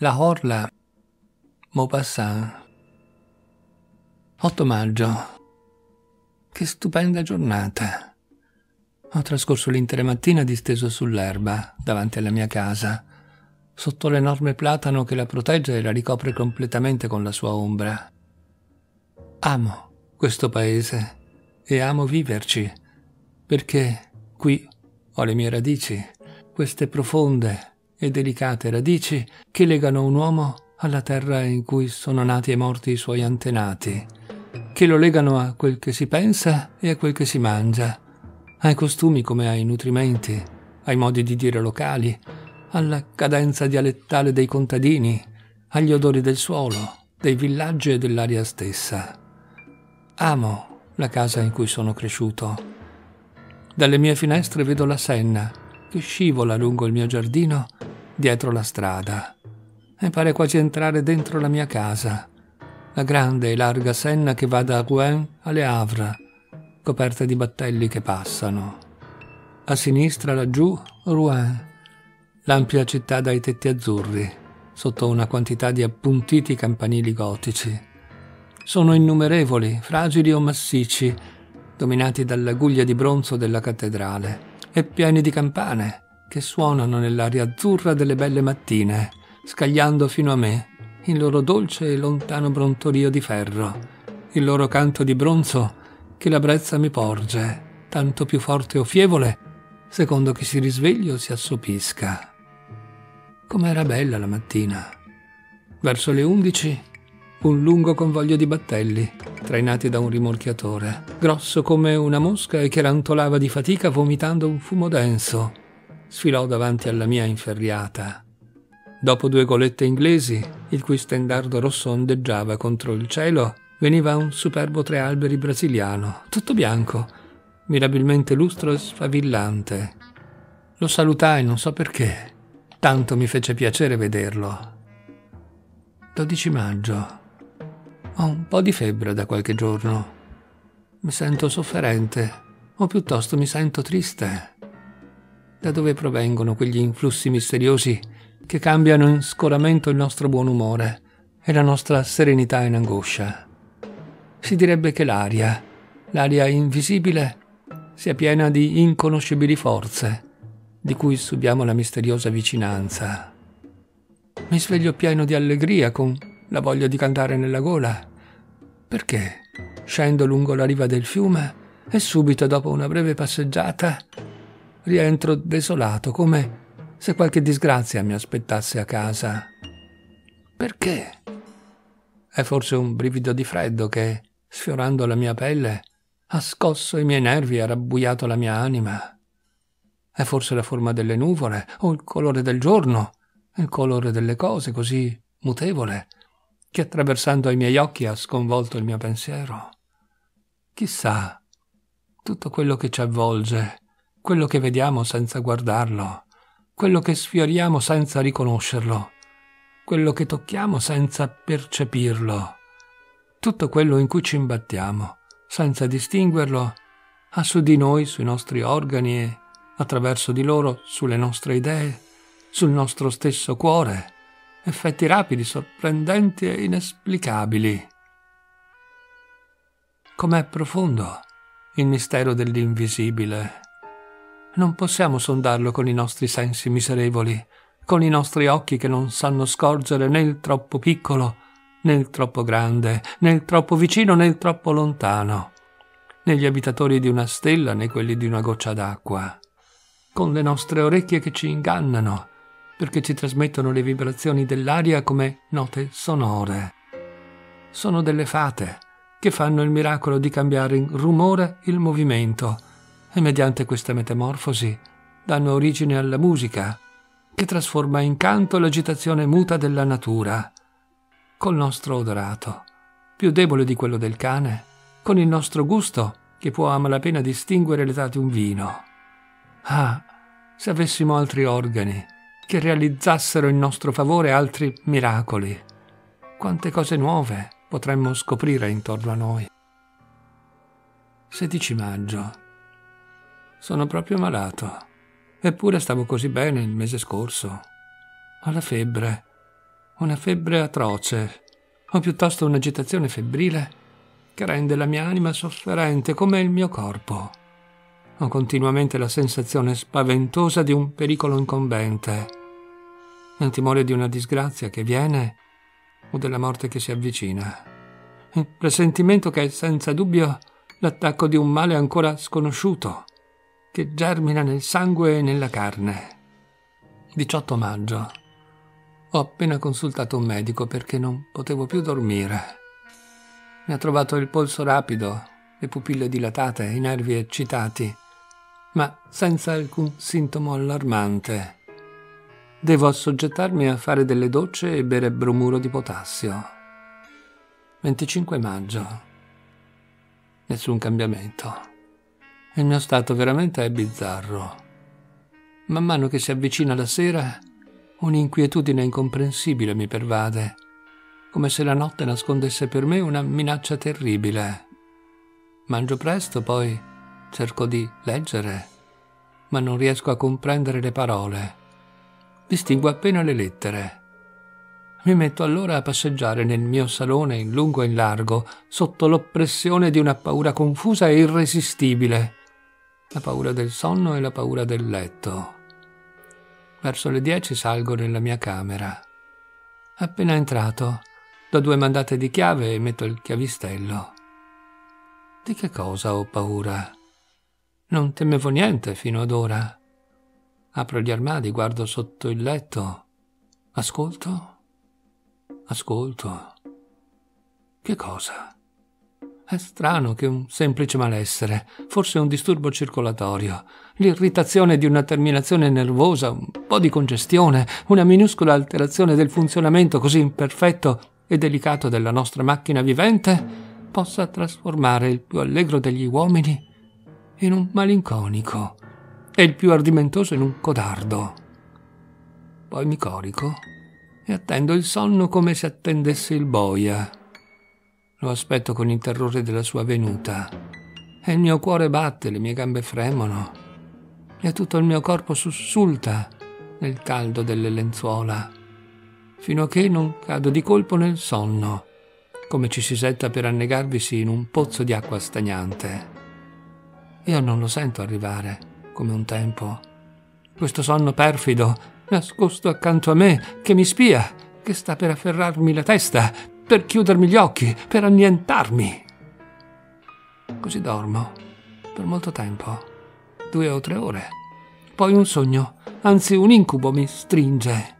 La Orla Maupassant 8 maggio Che stupenda giornata Ho trascorso l'intera mattina disteso sull'erba davanti alla mia casa sotto l'enorme platano che la protegge e la ricopre completamente con la sua ombra Amo questo paese e amo viverci perché qui ho le mie radici queste profonde e delicate radici che legano un uomo alla terra in cui sono nati e morti i suoi antenati, che lo legano a quel che si pensa e a quel che si mangia, ai costumi come ai nutrimenti, ai modi di dire locali, alla cadenza dialettale dei contadini, agli odori del suolo, dei villaggi e dell'aria stessa. Amo la casa in cui sono cresciuto. Dalle mie finestre vedo la Senna che scivola lungo il mio giardino dietro la strada. E pare quasi entrare dentro la mia casa. La grande e larga senna che va da Rouen alle Havre, coperta di battelli che passano. A sinistra laggiù Rouen, l'ampia città dai tetti azzurri, sotto una quantità di appuntiti campanili gotici. Sono innumerevoli, fragili o massicci, dominati dall'aguglia di bronzo della cattedrale, e pieni di campane, che suonano nell'aria azzurra delle belle mattine, scagliando fino a me il loro dolce e lontano brontolio di ferro, il loro canto di bronzo che la brezza mi porge, tanto più forte o fievole, secondo che si risveglio o si assopisca. Com'era bella la mattina. Verso le undici, un lungo convoglio di battelli, trainati da un rimorchiatore, grosso come una mosca e che rantolava di fatica vomitando un fumo denso, sfilò davanti alla mia inferriata. Dopo due golette inglesi, il cui stendardo rosso ondeggiava contro il cielo, veniva un superbo tre alberi brasiliano, tutto bianco, mirabilmente lustro e sfavillante. Lo salutai, non so perché, tanto mi fece piacere vederlo. 12 maggio. Ho un po' di febbre da qualche giorno. Mi sento sofferente, o piuttosto mi sento triste da dove provengono quegli influssi misteriosi che cambiano in scoramento il nostro buon umore e la nostra serenità in angoscia. Si direbbe che l'aria, l'aria invisibile, sia piena di inconoscibili forze, di cui subiamo la misteriosa vicinanza. Mi sveglio pieno di allegria, con la voglia di cantare nella gola. Perché? Scendo lungo la riva del fiume e subito dopo una breve passeggiata rientro desolato, come se qualche disgrazia mi aspettasse a casa. Perché? È forse un brivido di freddo che, sfiorando la mia pelle, ha scosso i miei nervi e rabbuiato la mia anima. È forse la forma delle nuvole, o il colore del giorno, il colore delle cose così mutevole, che attraversando i miei occhi ha sconvolto il mio pensiero. Chissà, tutto quello che ci avvolge, quello che vediamo senza guardarlo, quello che sfioriamo senza riconoscerlo, quello che tocchiamo senza percepirlo, tutto quello in cui ci imbattiamo, senza distinguerlo, ha su di noi, sui nostri organi e, attraverso di loro, sulle nostre idee, sul nostro stesso cuore, effetti rapidi, sorprendenti e inesplicabili. Com'è profondo il mistero dell'invisibile! Non possiamo sondarlo con i nostri sensi miserevoli, con i nostri occhi che non sanno scorgere né il troppo piccolo, né il troppo grande, né il troppo vicino, né il troppo lontano, né gli abitatori di una stella, né quelli di una goccia d'acqua, con le nostre orecchie che ci ingannano, perché ci trasmettono le vibrazioni dell'aria come note sonore. Sono delle fate che fanno il miracolo di cambiare in rumore il movimento, e mediante questa metamorfosi danno origine alla musica, che trasforma in canto l'agitazione muta della natura, col nostro odorato, più debole di quello del cane, con il nostro gusto, che può a malapena distinguere l'età di un vino. Ah, se avessimo altri organi, che realizzassero in nostro favore altri miracoli, quante cose nuove potremmo scoprire intorno a noi. 16 maggio sono proprio malato. Eppure stavo così bene il mese scorso. Ho la febbre. Una febbre atroce. O piuttosto un'agitazione febbrile che rende la mia anima sofferente come il mio corpo. Ho continuamente la sensazione spaventosa di un pericolo incombente. Il timore di una disgrazia che viene o della morte che si avvicina. Il presentimento che è senza dubbio l'attacco di un male ancora sconosciuto che germina nel sangue e nella carne. 18 maggio. Ho appena consultato un medico perché non potevo più dormire. Mi ha trovato il polso rapido, le pupille dilatate, i nervi eccitati, ma senza alcun sintomo allarmante. Devo assoggettarmi a fare delle docce e bere bromuro di potassio. 25 maggio. Nessun cambiamento. Il mio stato veramente è bizzarro. Man mano che si avvicina la sera, un'inquietudine incomprensibile mi pervade, come se la notte nascondesse per me una minaccia terribile. Mangio presto, poi cerco di leggere, ma non riesco a comprendere le parole. Distingo appena le lettere. Mi metto allora a passeggiare nel mio salone in lungo e in largo, sotto l'oppressione di una paura confusa e irresistibile la paura del sonno e la paura del letto. Verso le dieci salgo nella mia camera. Appena entrato, do due mandate di chiave e metto il chiavistello. Di che cosa ho paura? Non temevo niente fino ad ora. Apro gli armadi, guardo sotto il letto. Ascolto? Ascolto. Che cosa? È strano che un semplice malessere, forse un disturbo circolatorio, l'irritazione di una terminazione nervosa, un po' di congestione, una minuscola alterazione del funzionamento così imperfetto e delicato della nostra macchina vivente, possa trasformare il più allegro degli uomini in un malinconico e il più ardimentoso in un codardo. Poi mi corico e attendo il sonno come se attendessi il boia lo aspetto con il terrore della sua venuta. E il mio cuore batte, le mie gambe fremono. E tutto il mio corpo sussulta nel caldo delle lenzuola. Fino a che non cado di colpo nel sonno, come ci si setta per annegarvisi in un pozzo di acqua stagnante. Io non lo sento arrivare, come un tempo. Questo sonno perfido, nascosto accanto a me, che mi spia, che sta per afferrarmi la testa, per chiudermi gli occhi, per annientarmi. Così dormo, per molto tempo, due o tre ore. Poi un sogno, anzi un incubo mi stringe.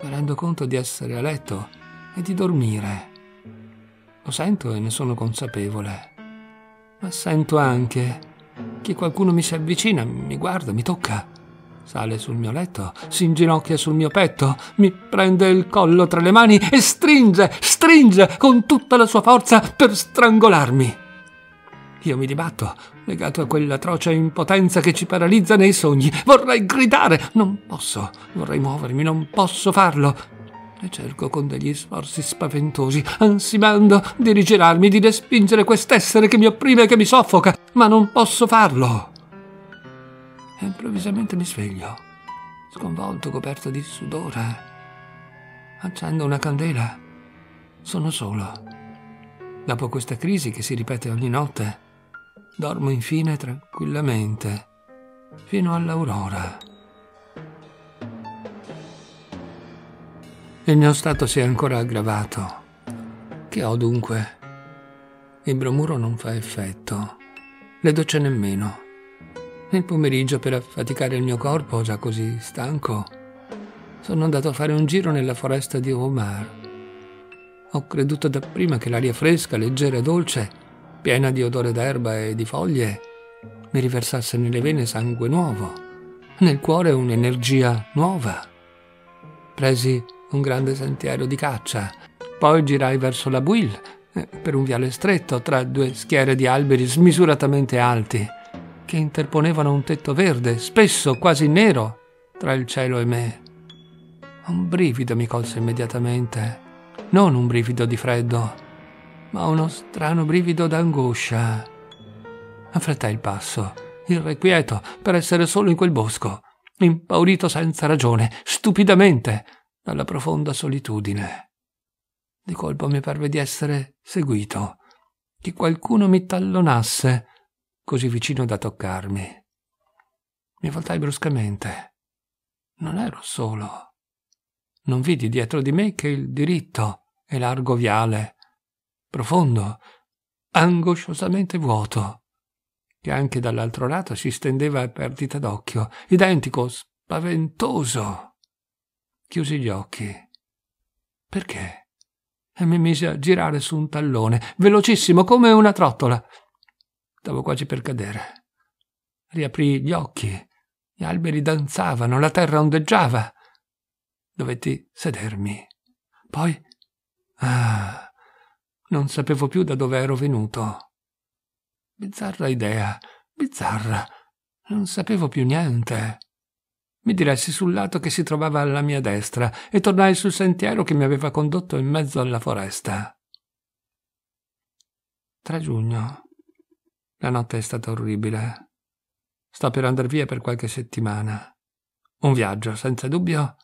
Mi rendo conto di essere a letto e di dormire. Lo sento e ne sono consapevole. Ma sento anche che qualcuno mi si avvicina, mi guarda, mi tocca Sale sul mio letto, si inginocchia sul mio petto, mi prende il collo tra le mani e stringe, stringe con tutta la sua forza per strangolarmi. Io mi dibatto, legato a quell'atroce impotenza che ci paralizza nei sogni. Vorrei gridare, non posso, vorrei muovermi, non posso farlo. E cerco con degli sforzi spaventosi, ansimando, di rigirarmi, di respingere quest'essere che mi opprime e che mi soffoca, ma non posso farlo e improvvisamente mi sveglio, sconvolto, coperto di sudore. Accendo una candela. Sono solo. Dopo questa crisi che si ripete ogni notte, dormo infine tranquillamente fino all'aurora. Il mio stato si è ancora aggravato. Che ho dunque? Il bromuro non fa effetto, le docce nemmeno. Nel pomeriggio, per affaticare il mio corpo, già così stanco, sono andato a fare un giro nella foresta di Omar. Ho creduto dapprima che l'aria fresca, leggera e dolce, piena di odore d'erba e di foglie, mi riversasse nelle vene sangue nuovo, nel cuore un'energia nuova. Presi un grande sentiero di caccia, poi girai verso la Buil, eh, per un viale stretto tra due schiere di alberi smisuratamente alti che interponevano un tetto verde, spesso quasi nero, tra il cielo e me. Un brivido mi colse immediatamente, non un brivido di freddo, ma uno strano brivido d'angoscia. Affrettai il passo, irrequieto, per essere solo in quel bosco, impaurito senza ragione, stupidamente, dalla profonda solitudine. Di colpo mi parve di essere seguito, che qualcuno mi tallonasse, così vicino da toccarmi. Mi voltai bruscamente. Non ero solo. Non vidi dietro di me che il diritto e largo viale, profondo, angosciosamente vuoto, che anche dall'altro lato si stendeva a perdita d'occhio, identico, spaventoso. Chiusi gli occhi. Perché? E mi mise a girare su un tallone, velocissimo come una trottola, Stavo quasi per cadere. Riaprì gli occhi. Gli alberi danzavano, la terra ondeggiava. Dovetti sedermi. Poi... Ah, non sapevo più da dove ero venuto. Bizzarra idea, bizzarra. Non sapevo più niente. Mi diressi sul lato che si trovava alla mia destra e tornai sul sentiero che mi aveva condotto in mezzo alla foresta. 3 giugno la notte è stata orribile. Sto per andar via per qualche settimana. Un viaggio, senza dubbio,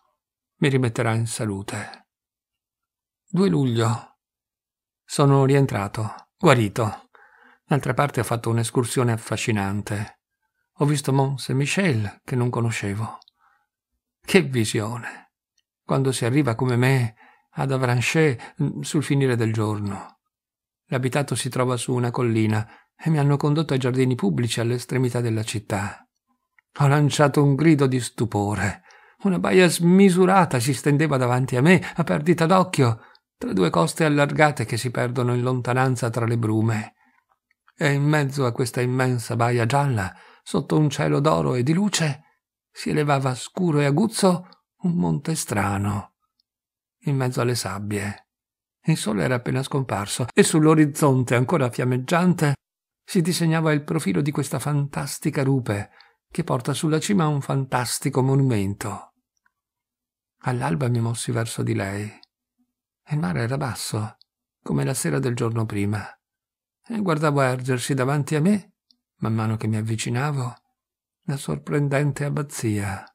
mi rimetterà in salute. 2 luglio. Sono rientrato, guarito. D'altra parte ho fatto un'escursione affascinante. Ho visto Mont Saint-Michel che non conoscevo. Che visione! Quando si arriva come me ad Avranchet mm, sul finire del giorno. L'abitato si trova su una collina e mi hanno condotto ai giardini pubblici all'estremità della città. Ho lanciato un grido di stupore. Una baia smisurata si stendeva davanti a me, a perdita d'occhio, tra due coste allargate che si perdono in lontananza tra le brume. E in mezzo a questa immensa baia gialla, sotto un cielo d'oro e di luce, si elevava scuro e aguzzo un monte strano. In mezzo alle sabbie. Il sole era appena scomparso e sull'orizzonte ancora fiammeggiante si disegnava il profilo di questa fantastica rupe che porta sulla cima un fantastico monumento. All'alba mi mossi verso di lei. Il mare era basso, come la sera del giorno prima, e guardavo ergersi davanti a me, man mano che mi avvicinavo, la sorprendente abbazia.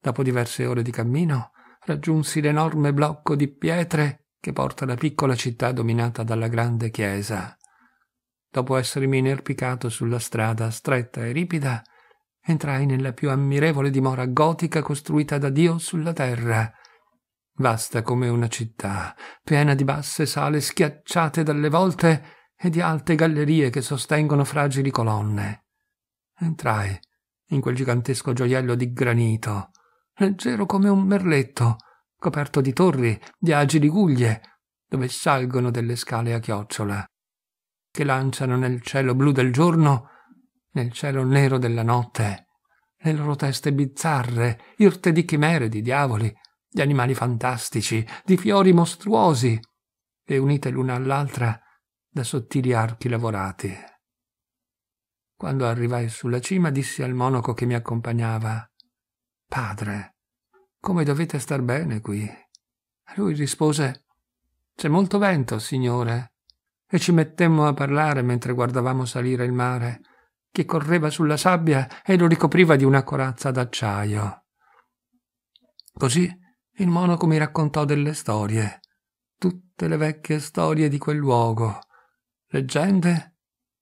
Dopo diverse ore di cammino, raggiunsi l'enorme blocco di pietre che porta la piccola città dominata dalla grande chiesa dopo essermi inerpicato sulla strada stretta e ripida, entrai nella più ammirevole dimora gotica costruita da Dio sulla terra, vasta come una città, piena di basse sale schiacciate dalle volte e di alte gallerie che sostengono fragili colonne. Entrai in quel gigantesco gioiello di granito, leggero come un merletto, coperto di torri, di agili guglie, dove salgono delle scale a chiocciola che lanciano nel cielo blu del giorno, nel cielo nero della notte, le loro teste bizzarre, irte di chimere, di diavoli, di animali fantastici, di fiori mostruosi, e unite l'una all'altra da sottili archi lavorati. Quando arrivai sulla cima dissi al monaco che mi accompagnava Padre, come dovete star bene qui? Lui rispose C'è molto vento, signore, e ci mettemmo a parlare mentre guardavamo salire il mare, che correva sulla sabbia e lo ricopriva di una corazza d'acciaio. Così il monaco mi raccontò delle storie, tutte le vecchie storie di quel luogo, leggende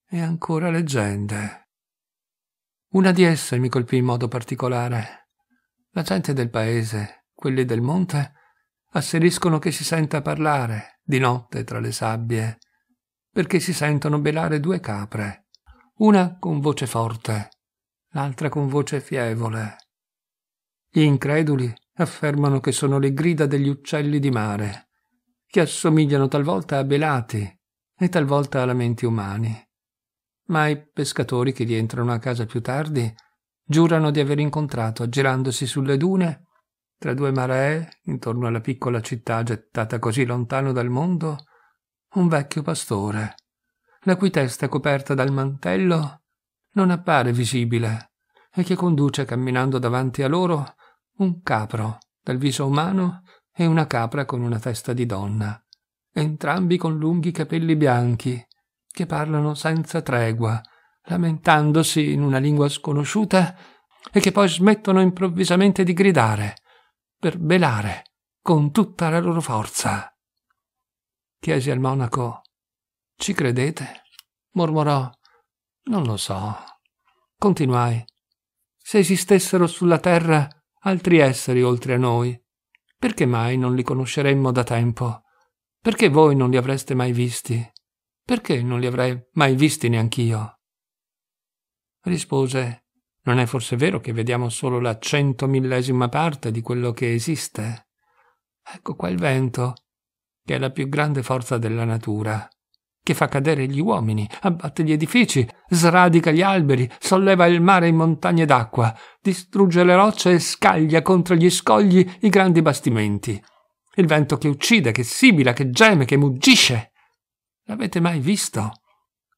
e ancora leggende. Una di esse mi colpì in modo particolare. La gente del paese, quelli del monte, asseriscono che si senta parlare di notte tra le sabbie perché si sentono belare due capre, una con voce forte, l'altra con voce fievole. Gli increduli affermano che sono le grida degli uccelli di mare, che assomigliano talvolta a belati e talvolta a lamenti umani. Ma i pescatori che rientrano a casa più tardi giurano di aver incontrato, aggirandosi sulle dune, tra due maree, intorno alla piccola città gettata così lontano dal mondo, un vecchio pastore, la cui testa coperta dal mantello non appare visibile e che conduce camminando davanti a loro un capro dal viso umano e una capra con una testa di donna, entrambi con lunghi capelli bianchi, che parlano senza tregua, lamentandosi in una lingua sconosciuta e che poi smettono improvvisamente di gridare, per belare con tutta la loro forza chiese al monaco. Ci credete? mormorò. Non lo so. Continuai. Se esistessero sulla terra altri esseri oltre a noi, perché mai non li conosceremmo da tempo? Perché voi non li avreste mai visti? Perché non li avrei mai visti neanch'io? Rispose, non è forse vero che vediamo solo la centomillesima parte di quello che esiste? Ecco qua il vento che è la più grande forza della natura, che fa cadere gli uomini, abbatte gli edifici, sradica gli alberi, solleva il mare in montagne d'acqua, distrugge le rocce e scaglia contro gli scogli i grandi bastimenti. Il vento che uccide, che sibila, che geme, che muggisce. L'avete mai visto?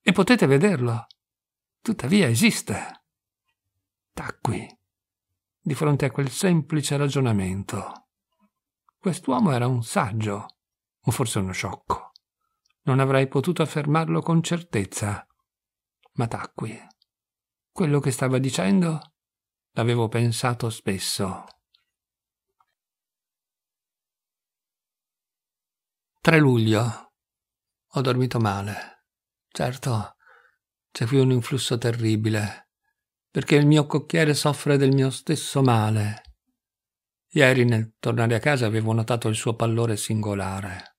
E potete vederlo. Tuttavia esiste. Tacqui, di fronte a quel semplice ragionamento. Quest'uomo era un saggio, o forse uno sciocco. Non avrei potuto affermarlo con certezza, ma tacqui. Quello che stava dicendo l'avevo pensato spesso. 3 luglio. Ho dormito male. Certo, c'è qui un influsso terribile, perché il mio cocchiere soffre del mio stesso male. Ieri nel tornare a casa avevo notato il suo pallore singolare.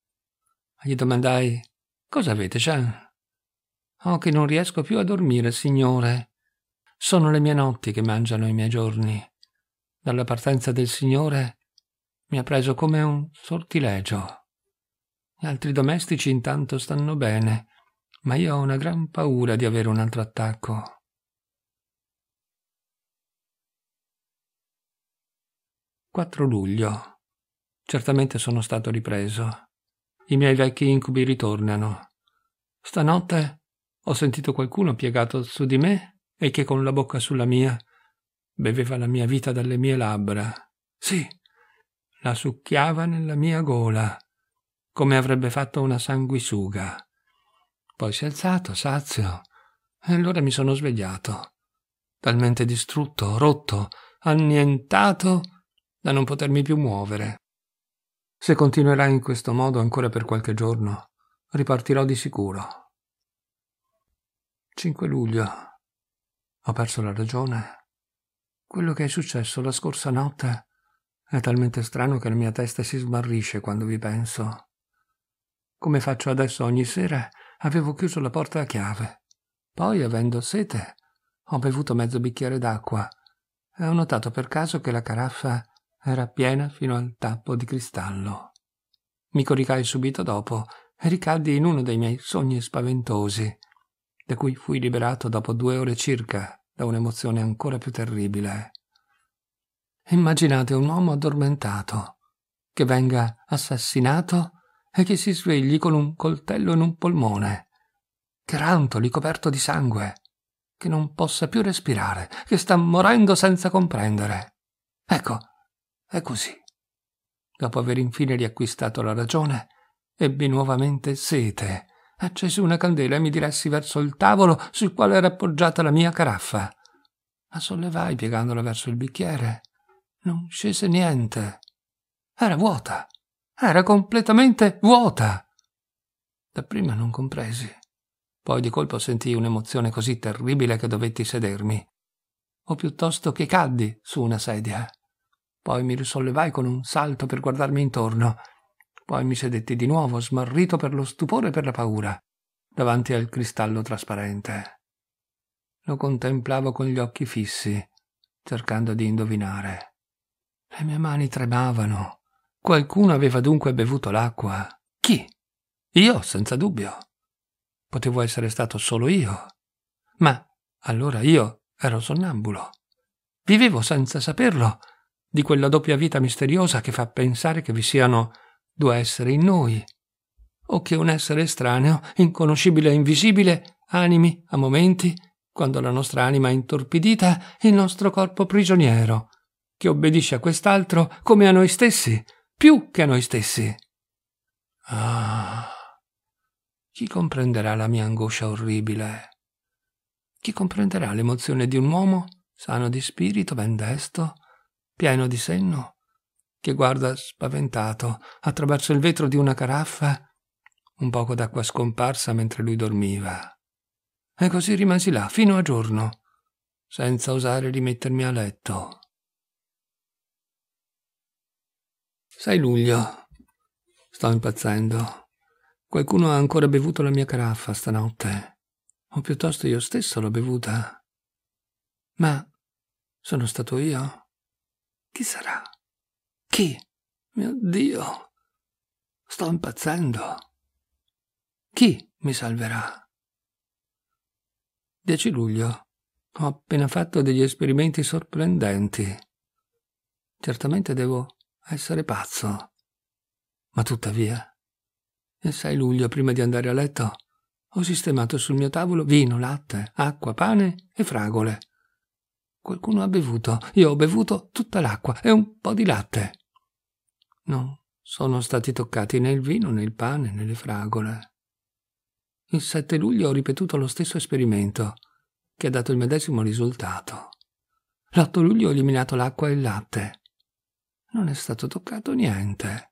Ah, gli domandai Cosa avete, Jean? Oh, che non riesco più a dormire, signore. Sono le mie notti che mangiano i miei giorni. Dalla partenza del Signore mi ha preso come un sortilegio. Gli altri domestici intanto stanno bene, ma io ho una gran paura di avere un altro attacco. «4 luglio. Certamente sono stato ripreso. I miei vecchi incubi ritornano. Stanotte ho sentito qualcuno piegato su di me e che con la bocca sulla mia beveva la mia vita dalle mie labbra. Sì, la succhiava nella mia gola, come avrebbe fatto una sanguisuga. Poi si è alzato, sazio, e allora mi sono svegliato, talmente distrutto, rotto, annientato da non potermi più muovere. Se continuerai in questo modo ancora per qualche giorno, ripartirò di sicuro. 5 luglio. Ho perso la ragione. Quello che è successo la scorsa notte è talmente strano che la mia testa si smarrisce quando vi penso. Come faccio adesso ogni sera, avevo chiuso la porta a chiave. Poi, avendo sete, ho bevuto mezzo bicchiere d'acqua e ho notato per caso che la caraffa era piena fino al tappo di cristallo. Mi coricai subito dopo e ricaddi in uno dei miei sogni spaventosi, da cui fui liberato dopo due ore circa da un'emozione ancora più terribile. Immaginate un uomo addormentato, che venga assassinato e che si svegli con un coltello in un polmone, che rantoli coperto di sangue, che non possa più respirare, che sta morendo senza comprendere. Ecco, è così. Dopo aver infine riacquistato la ragione, ebbi nuovamente sete. Accesi una candela e mi diressi verso il tavolo sul quale era appoggiata la mia caraffa. La sollevai piegandola verso il bicchiere. Non scese niente. Era vuota. Era completamente vuota. Dapprima non compresi. Poi di colpo sentii un'emozione così terribile che dovetti sedermi. O piuttosto che caddi su una sedia. Poi mi risollevai con un salto per guardarmi intorno. Poi mi sedetti di nuovo, smarrito per lo stupore e per la paura, davanti al cristallo trasparente. Lo contemplavo con gli occhi fissi, cercando di indovinare. Le mie mani tremavano. Qualcuno aveva dunque bevuto l'acqua. Chi? Io, senza dubbio. Potevo essere stato solo io. Ma allora io ero sonnambulo. Vivevo senza saperlo di quella doppia vita misteriosa che fa pensare che vi siano due esseri in noi, o che un essere estraneo, inconoscibile e invisibile, animi a momenti, quando la nostra anima è intorpidita, il nostro corpo prigioniero, che obbedisce a quest'altro come a noi stessi, più che a noi stessi. Ah, chi comprenderà la mia angoscia orribile? Chi comprenderà l'emozione di un uomo sano di spirito, ben desto, pieno di senno, che guarda spaventato attraverso il vetro di una caraffa un poco d'acqua scomparsa mentre lui dormiva. E così rimasi là fino a giorno, senza osare rimettermi a letto. 6 luglio. Sto impazzendo. Qualcuno ha ancora bevuto la mia caraffa stanotte, o piuttosto io stesso l'ho bevuta. Ma sono stato io? Chi sarà? Chi? Mio Dio! Sto impazzendo. Chi mi salverà? 10 luglio. Ho appena fatto degli esperimenti sorprendenti. Certamente devo essere pazzo. Ma tuttavia, il 6 luglio, prima di andare a letto, ho sistemato sul mio tavolo vino, latte, acqua, pane e fragole. Qualcuno ha bevuto. Io ho bevuto tutta l'acqua e un po' di latte. Non sono stati toccati né il vino, né il pane, né le fragole. Il 7 luglio ho ripetuto lo stesso esperimento, che ha dato il medesimo risultato. L'8 luglio ho eliminato l'acqua e il latte. Non è stato toccato niente.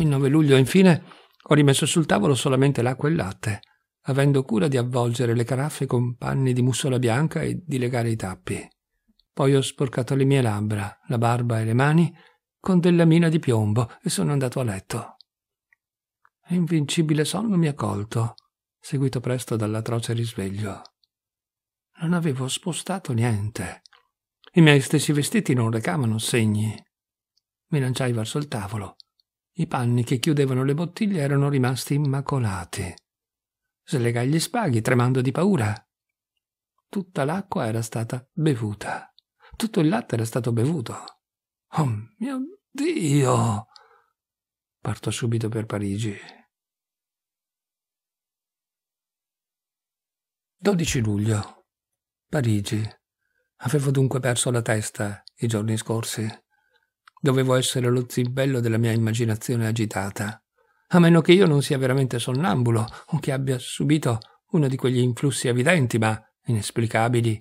Il 9 luglio, infine, ho rimesso sul tavolo solamente l'acqua e il latte avendo cura di avvolgere le caraffe con panni di mussola bianca e di legare i tappi. Poi ho sporcato le mie labbra, la barba e le mani con della mina di piombo e sono andato a letto. Invincibile sonno mi ha colto, seguito presto dall'atroce risveglio. Non avevo spostato niente. I miei stessi vestiti non recavano segni. Mi lanciai verso il tavolo. I panni che chiudevano le bottiglie erano rimasti immacolati slegai gli spaghi, tremando di paura. Tutta l'acqua era stata bevuta. Tutto il latte era stato bevuto. Oh mio Dio! Parto subito per Parigi. 12 luglio. Parigi. Avevo dunque perso la testa i giorni scorsi. Dovevo essere lo zimbello della mia immaginazione agitata a meno che io non sia veramente sonnambulo o che abbia subito uno di quegli influssi evidenti ma inesplicabili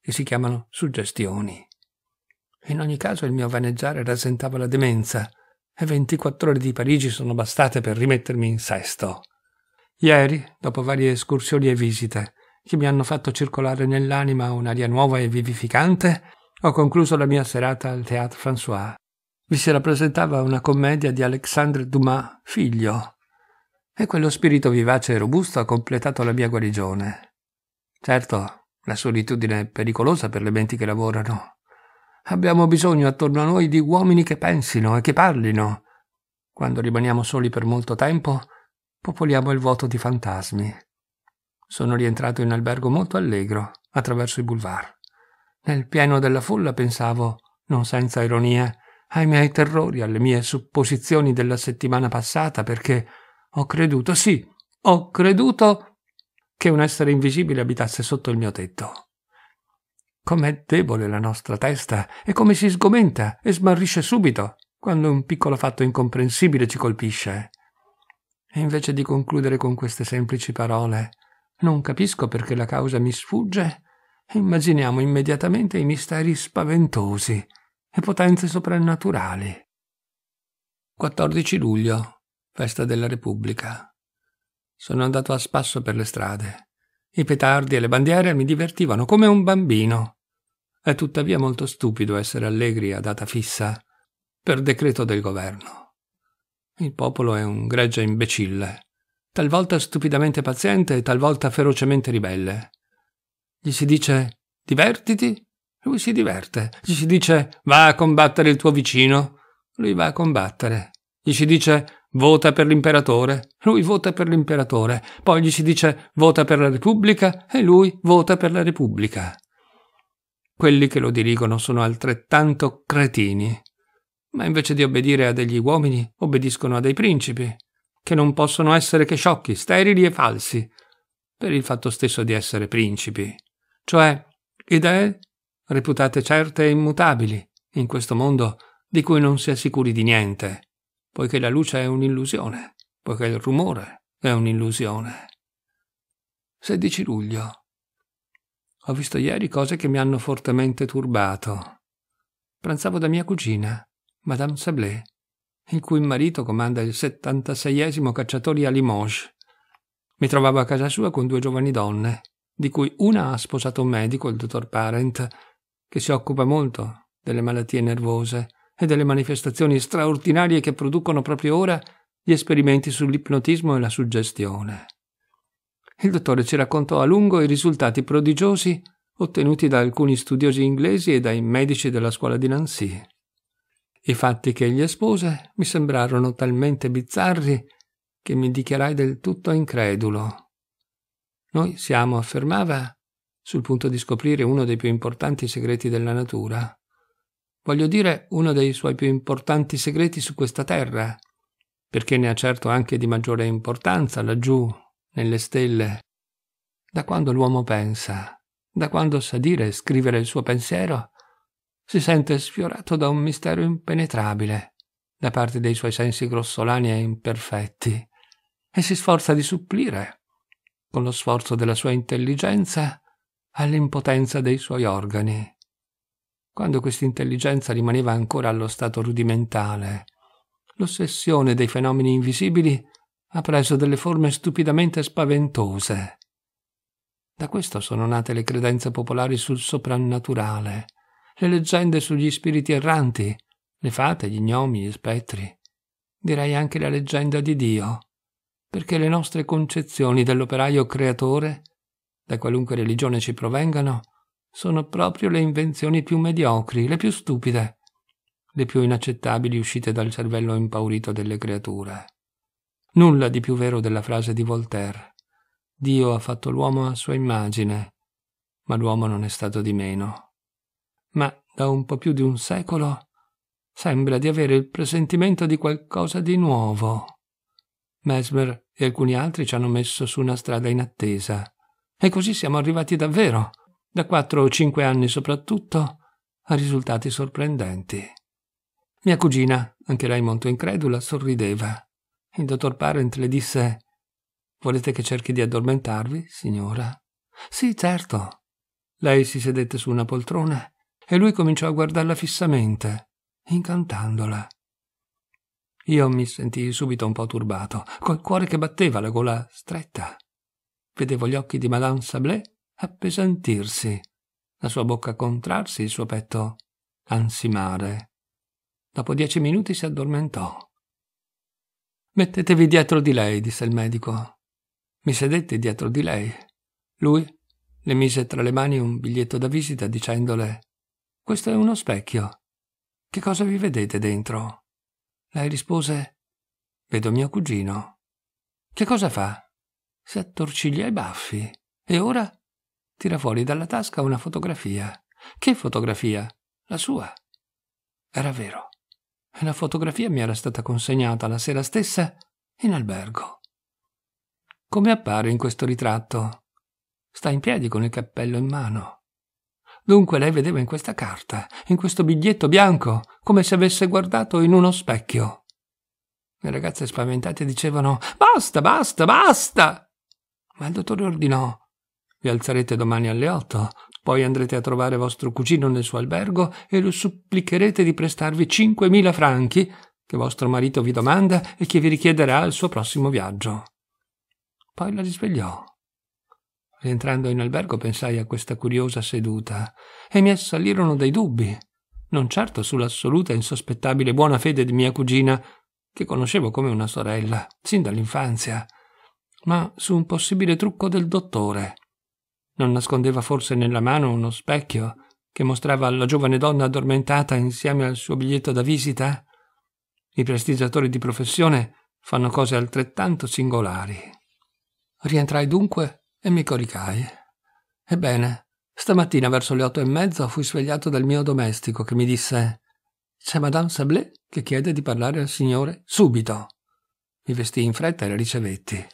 che si chiamano suggestioni. In ogni caso il mio vaneggiare rasentava la demenza e 24 ore di Parigi sono bastate per rimettermi in sesto. Ieri, dopo varie escursioni e visite, che mi hanno fatto circolare nell'anima un'aria nuova e vivificante, ho concluso la mia serata al Théâtre François vi si rappresentava una commedia di Alexandre Dumas, figlio, e quello spirito vivace e robusto ha completato la mia guarigione. Certo, la solitudine è pericolosa per le menti che lavorano. Abbiamo bisogno attorno a noi di uomini che pensino e che parlino. Quando rimaniamo soli per molto tempo, popoliamo il vuoto di fantasmi. Sono rientrato in albergo molto allegro, attraverso i boulevard. Nel pieno della folla pensavo, non senza ironia, ai miei terrori, alle mie supposizioni della settimana passata, perché ho creduto, sì, ho creduto che un essere invisibile abitasse sotto il mio tetto. Com'è debole la nostra testa e come si sgomenta e smarrisce subito quando un piccolo fatto incomprensibile ci colpisce. E invece di concludere con queste semplici parole, non capisco perché la causa mi sfugge, immaginiamo immediatamente i misteri spaventosi e potenze soprannaturali. 14 luglio, festa della Repubblica. Sono andato a spasso per le strade. I petardi e le bandiere mi divertivano come un bambino. È tuttavia molto stupido essere allegri a data fissa, per decreto del governo. Il popolo è un gregge imbecille, talvolta stupidamente paziente e talvolta ferocemente ribelle. Gli si dice divertiti lui si diverte. Gli si dice va a combattere il tuo vicino. Lui va a combattere. Gli si dice vota per l'imperatore. Lui vota per l'imperatore. Poi gli si dice vota per la Repubblica e lui vota per la Repubblica. Quelli che lo dirigono sono altrettanto cretini. Ma invece di obbedire a degli uomini, obbediscono a dei principi, che non possono essere che sciocchi, sterili e falsi, per il fatto stesso di essere principi. Cioè, idee reputate certe e immutabili, in questo mondo di cui non si è sicuri di niente, poiché la luce è un'illusione, poiché il rumore è un'illusione. 16 luglio. Ho visto ieri cose che mi hanno fortemente turbato. Pranzavo da mia cugina, Madame Sablé, il cui marito comanda il 76esimo cacciatori a Limoges. Mi trovavo a casa sua con due giovani donne, di cui una ha sposato un medico, il dottor Parent, che si occupa molto delle malattie nervose e delle manifestazioni straordinarie che producono proprio ora gli esperimenti sull'ipnotismo e la suggestione. Il dottore ci raccontò a lungo i risultati prodigiosi ottenuti da alcuni studiosi inglesi e dai medici della scuola di Nancy. I fatti che egli espose mi sembrarono talmente bizzarri che mi dichiarai del tutto incredulo. Noi siamo, affermava, sul punto di scoprire uno dei più importanti segreti della natura. Voglio dire uno dei suoi più importanti segreti su questa terra, perché ne ha certo anche di maggiore importanza laggiù, nelle stelle. Da quando l'uomo pensa, da quando sa dire e scrivere il suo pensiero, si sente sfiorato da un mistero impenetrabile da parte dei suoi sensi grossolani e imperfetti, e si sforza di supplire, con lo sforzo della sua intelligenza, all'impotenza dei suoi organi. Quando questa intelligenza rimaneva ancora allo stato rudimentale, l'ossessione dei fenomeni invisibili ha preso delle forme stupidamente spaventose. Da questo sono nate le credenze popolari sul soprannaturale, le leggende sugli spiriti erranti, le fate, gli gnomi, gli spettri, direi anche la leggenda di Dio, perché le nostre concezioni dell'operaio creatore da qualunque religione ci provengano, sono proprio le invenzioni più mediocri, le più stupide, le più inaccettabili uscite dal cervello impaurito delle creature. Nulla di più vero della frase di Voltaire. Dio ha fatto l'uomo a sua immagine, ma l'uomo non è stato di meno. Ma da un po' più di un secolo sembra di avere il presentimento di qualcosa di nuovo. Mesmer e alcuni altri ci hanno messo su una strada inattesa, e così siamo arrivati davvero, da quattro o cinque anni soprattutto, a risultati sorprendenti. Mia cugina, anche lei molto incredula, sorrideva. Il dottor Parent le disse Volete che cerchi di addormentarvi, signora? Sì, certo. Lei si sedette su una poltrona e lui cominciò a guardarla fissamente, incantandola. Io mi sentii subito un po' turbato, col cuore che batteva, la gola stretta vedevo gli occhi di Madame Sablé appesantirsi, la sua bocca contrarsi, il suo petto ansimare. Dopo dieci minuti si addormentò. Mettetevi dietro di lei, disse il medico. Mi sedetti dietro di lei. Lui le mise tra le mani un biglietto da visita dicendole Questo è uno specchio. Che cosa vi vedete dentro? Lei rispose Vedo mio cugino. Che cosa fa? si attorciglia i baffi e ora tira fuori dalla tasca una fotografia. Che fotografia? La sua. Era vero. La fotografia mi era stata consegnata la sera stessa in albergo. Come appare in questo ritratto? Sta in piedi con il cappello in mano. Dunque lei vedeva in questa carta, in questo biglietto bianco, come se avesse guardato in uno specchio. Le ragazze spaventate dicevano Basta, basta, basta! Ma il dottore ordinò. Vi alzerete domani alle otto, poi andrete a trovare vostro cugino nel suo albergo e lo supplicherete di prestarvi 5.000 franchi che vostro marito vi domanda e che vi richiederà al suo prossimo viaggio. Poi la risvegliò. Rientrando in albergo pensai a questa curiosa seduta e mi assalirono dei dubbi, non certo sull'assoluta e insospettabile buona fede di mia cugina, che conoscevo come una sorella, sin dall'infanzia, ma su un possibile trucco del dottore. Non nascondeva forse nella mano uno specchio che mostrava la giovane donna addormentata insieme al suo biglietto da visita? I prestigiatori di professione fanno cose altrettanto singolari. Rientrai dunque e mi coricai. Ebbene, stamattina verso le otto e mezza fui svegliato dal mio domestico che mi disse «C'è Madame Sablé che chiede di parlare al signore subito». Mi vestii in fretta e la ricevetti.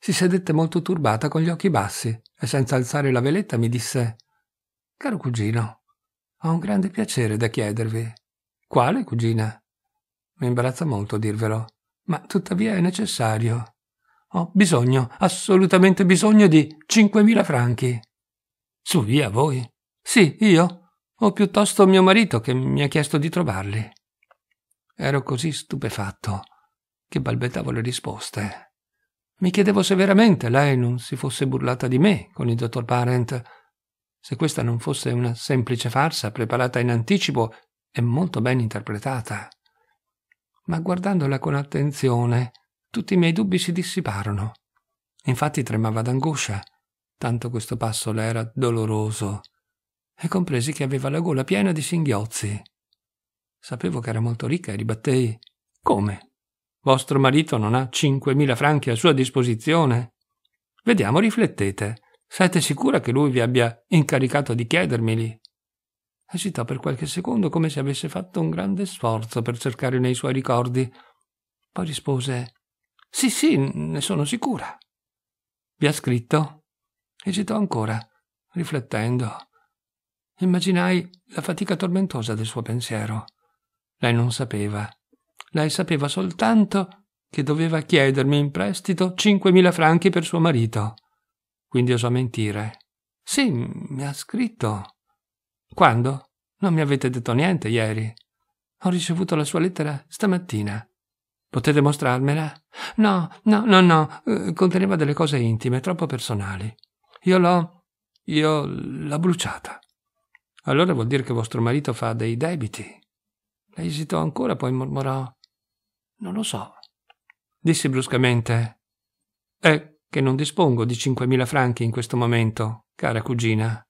Si sedette molto turbata con gli occhi bassi e senza alzare la veletta mi disse Caro cugino, ho un grande piacere da chiedervi. Quale, cugina? Mi imbarazza molto dirvelo, ma tuttavia è necessario. Ho bisogno, assolutamente bisogno di 5.000 franchi. Su via voi? Sì, io, o piuttosto mio marito che mi ha chiesto di trovarli. Ero così stupefatto che balbettavo le risposte. Mi chiedevo se veramente lei non si fosse burlata di me con il dottor Parent, se questa non fosse una semplice farsa preparata in anticipo e molto ben interpretata. Ma guardandola con attenzione, tutti i miei dubbi si dissiparono. Infatti tremava d'angoscia, tanto questo passo le era doloroso, e compresi che aveva la gola piena di singhiozzi. Sapevo che era molto ricca e ribattei: Come? Vostro marito non ha 5.000 franchi a sua disposizione? Vediamo, riflettete. Siete sicura che lui vi abbia incaricato di chiedermeli? Esitò per qualche secondo come se avesse fatto un grande sforzo per cercare nei suoi ricordi. Poi rispose Sì, sì, ne sono sicura. Vi ha scritto? Esitò ancora, riflettendo. Immaginai la fatica tormentosa del suo pensiero. Lei non sapeva lei sapeva soltanto che doveva chiedermi in prestito 5.000 franchi per suo marito. Quindi osò mentire. Sì, mi ha scritto. Quando? Non mi avete detto niente ieri. Ho ricevuto la sua lettera stamattina. Potete mostrarmela? No, no, no, no. Eh, conteneva delle cose intime, troppo personali. Io l'ho. io l'ho bruciata. Allora vuol dire che vostro marito fa dei debiti. Lei esitò ancora, poi mormorò. Non lo so. Dissi bruscamente. È che non dispongo di 5.000 franchi in questo momento, cara cugina.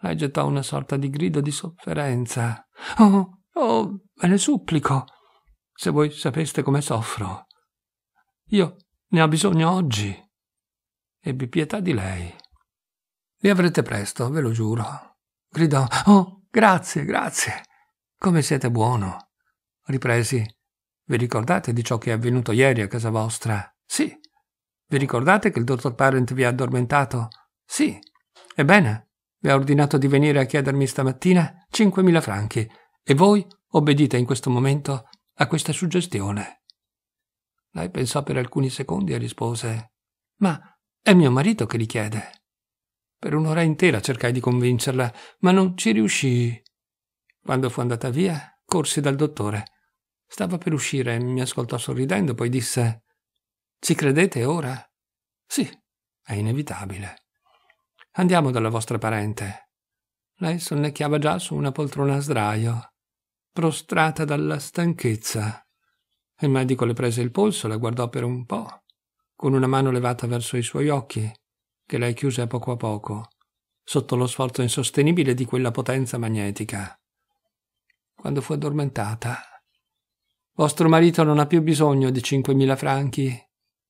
Lei gettò una sorta di grido di sofferenza. Oh, oh, ve ne supplico. Se voi sapeste come soffro. Io ne ho bisogno oggi. Ebbi pietà di lei. Li avrete presto, ve lo giuro. Gridò. Oh, grazie, grazie. Come siete buono. Ripresi vi ricordate di ciò che è avvenuto ieri a casa vostra? Sì. Vi ricordate che il dottor Parent vi ha addormentato? Sì. Ebbene, vi ha ordinato di venire a chiedermi stamattina 5.000 franchi e voi obbedite in questo momento a questa suggestione. Lei pensò per alcuni secondi e rispose Ma è mio marito che li chiede. Per un'ora intera cercai di convincerla, ma non ci riuscii. Quando fu andata via, corsi dal dottore Stava per uscire, mi ascoltò sorridendo, poi disse Ci credete ora? Sì, è inevitabile. Andiamo dalla vostra parente. Lei sonnecchiava già su una poltrona a sdraio, prostrata dalla stanchezza. Il medico le prese il polso, la guardò per un po', con una mano levata verso i suoi occhi, che lei chiuse a poco a poco, sotto lo sforzo insostenibile di quella potenza magnetica. Quando fu addormentata, vostro marito non ha più bisogno di 5.000 franchi.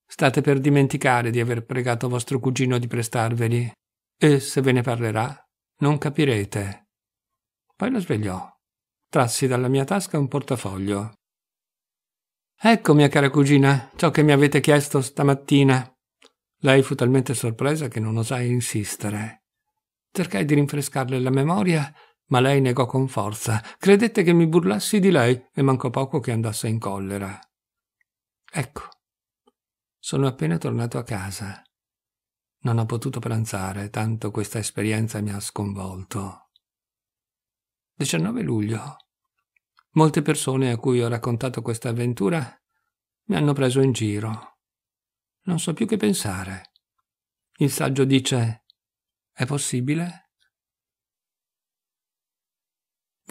State per dimenticare di aver pregato vostro cugino di prestarveli. E se ve ne parlerà, non capirete. Poi lo svegliò. Trassi dalla mia tasca un portafoglio. Ecco, mia cara cugina, ciò che mi avete chiesto stamattina. Lei fu talmente sorpresa che non osai insistere. Cercai di rinfrescarle la memoria ma lei negò con forza, credette che mi burlassi di lei e mancò poco che andasse in collera. Ecco, sono appena tornato a casa. Non ho potuto pranzare, tanto questa esperienza mi ha sconvolto. 19 luglio. Molte persone a cui ho raccontato questa avventura mi hanno preso in giro. Non so più che pensare. Il saggio dice: È possibile?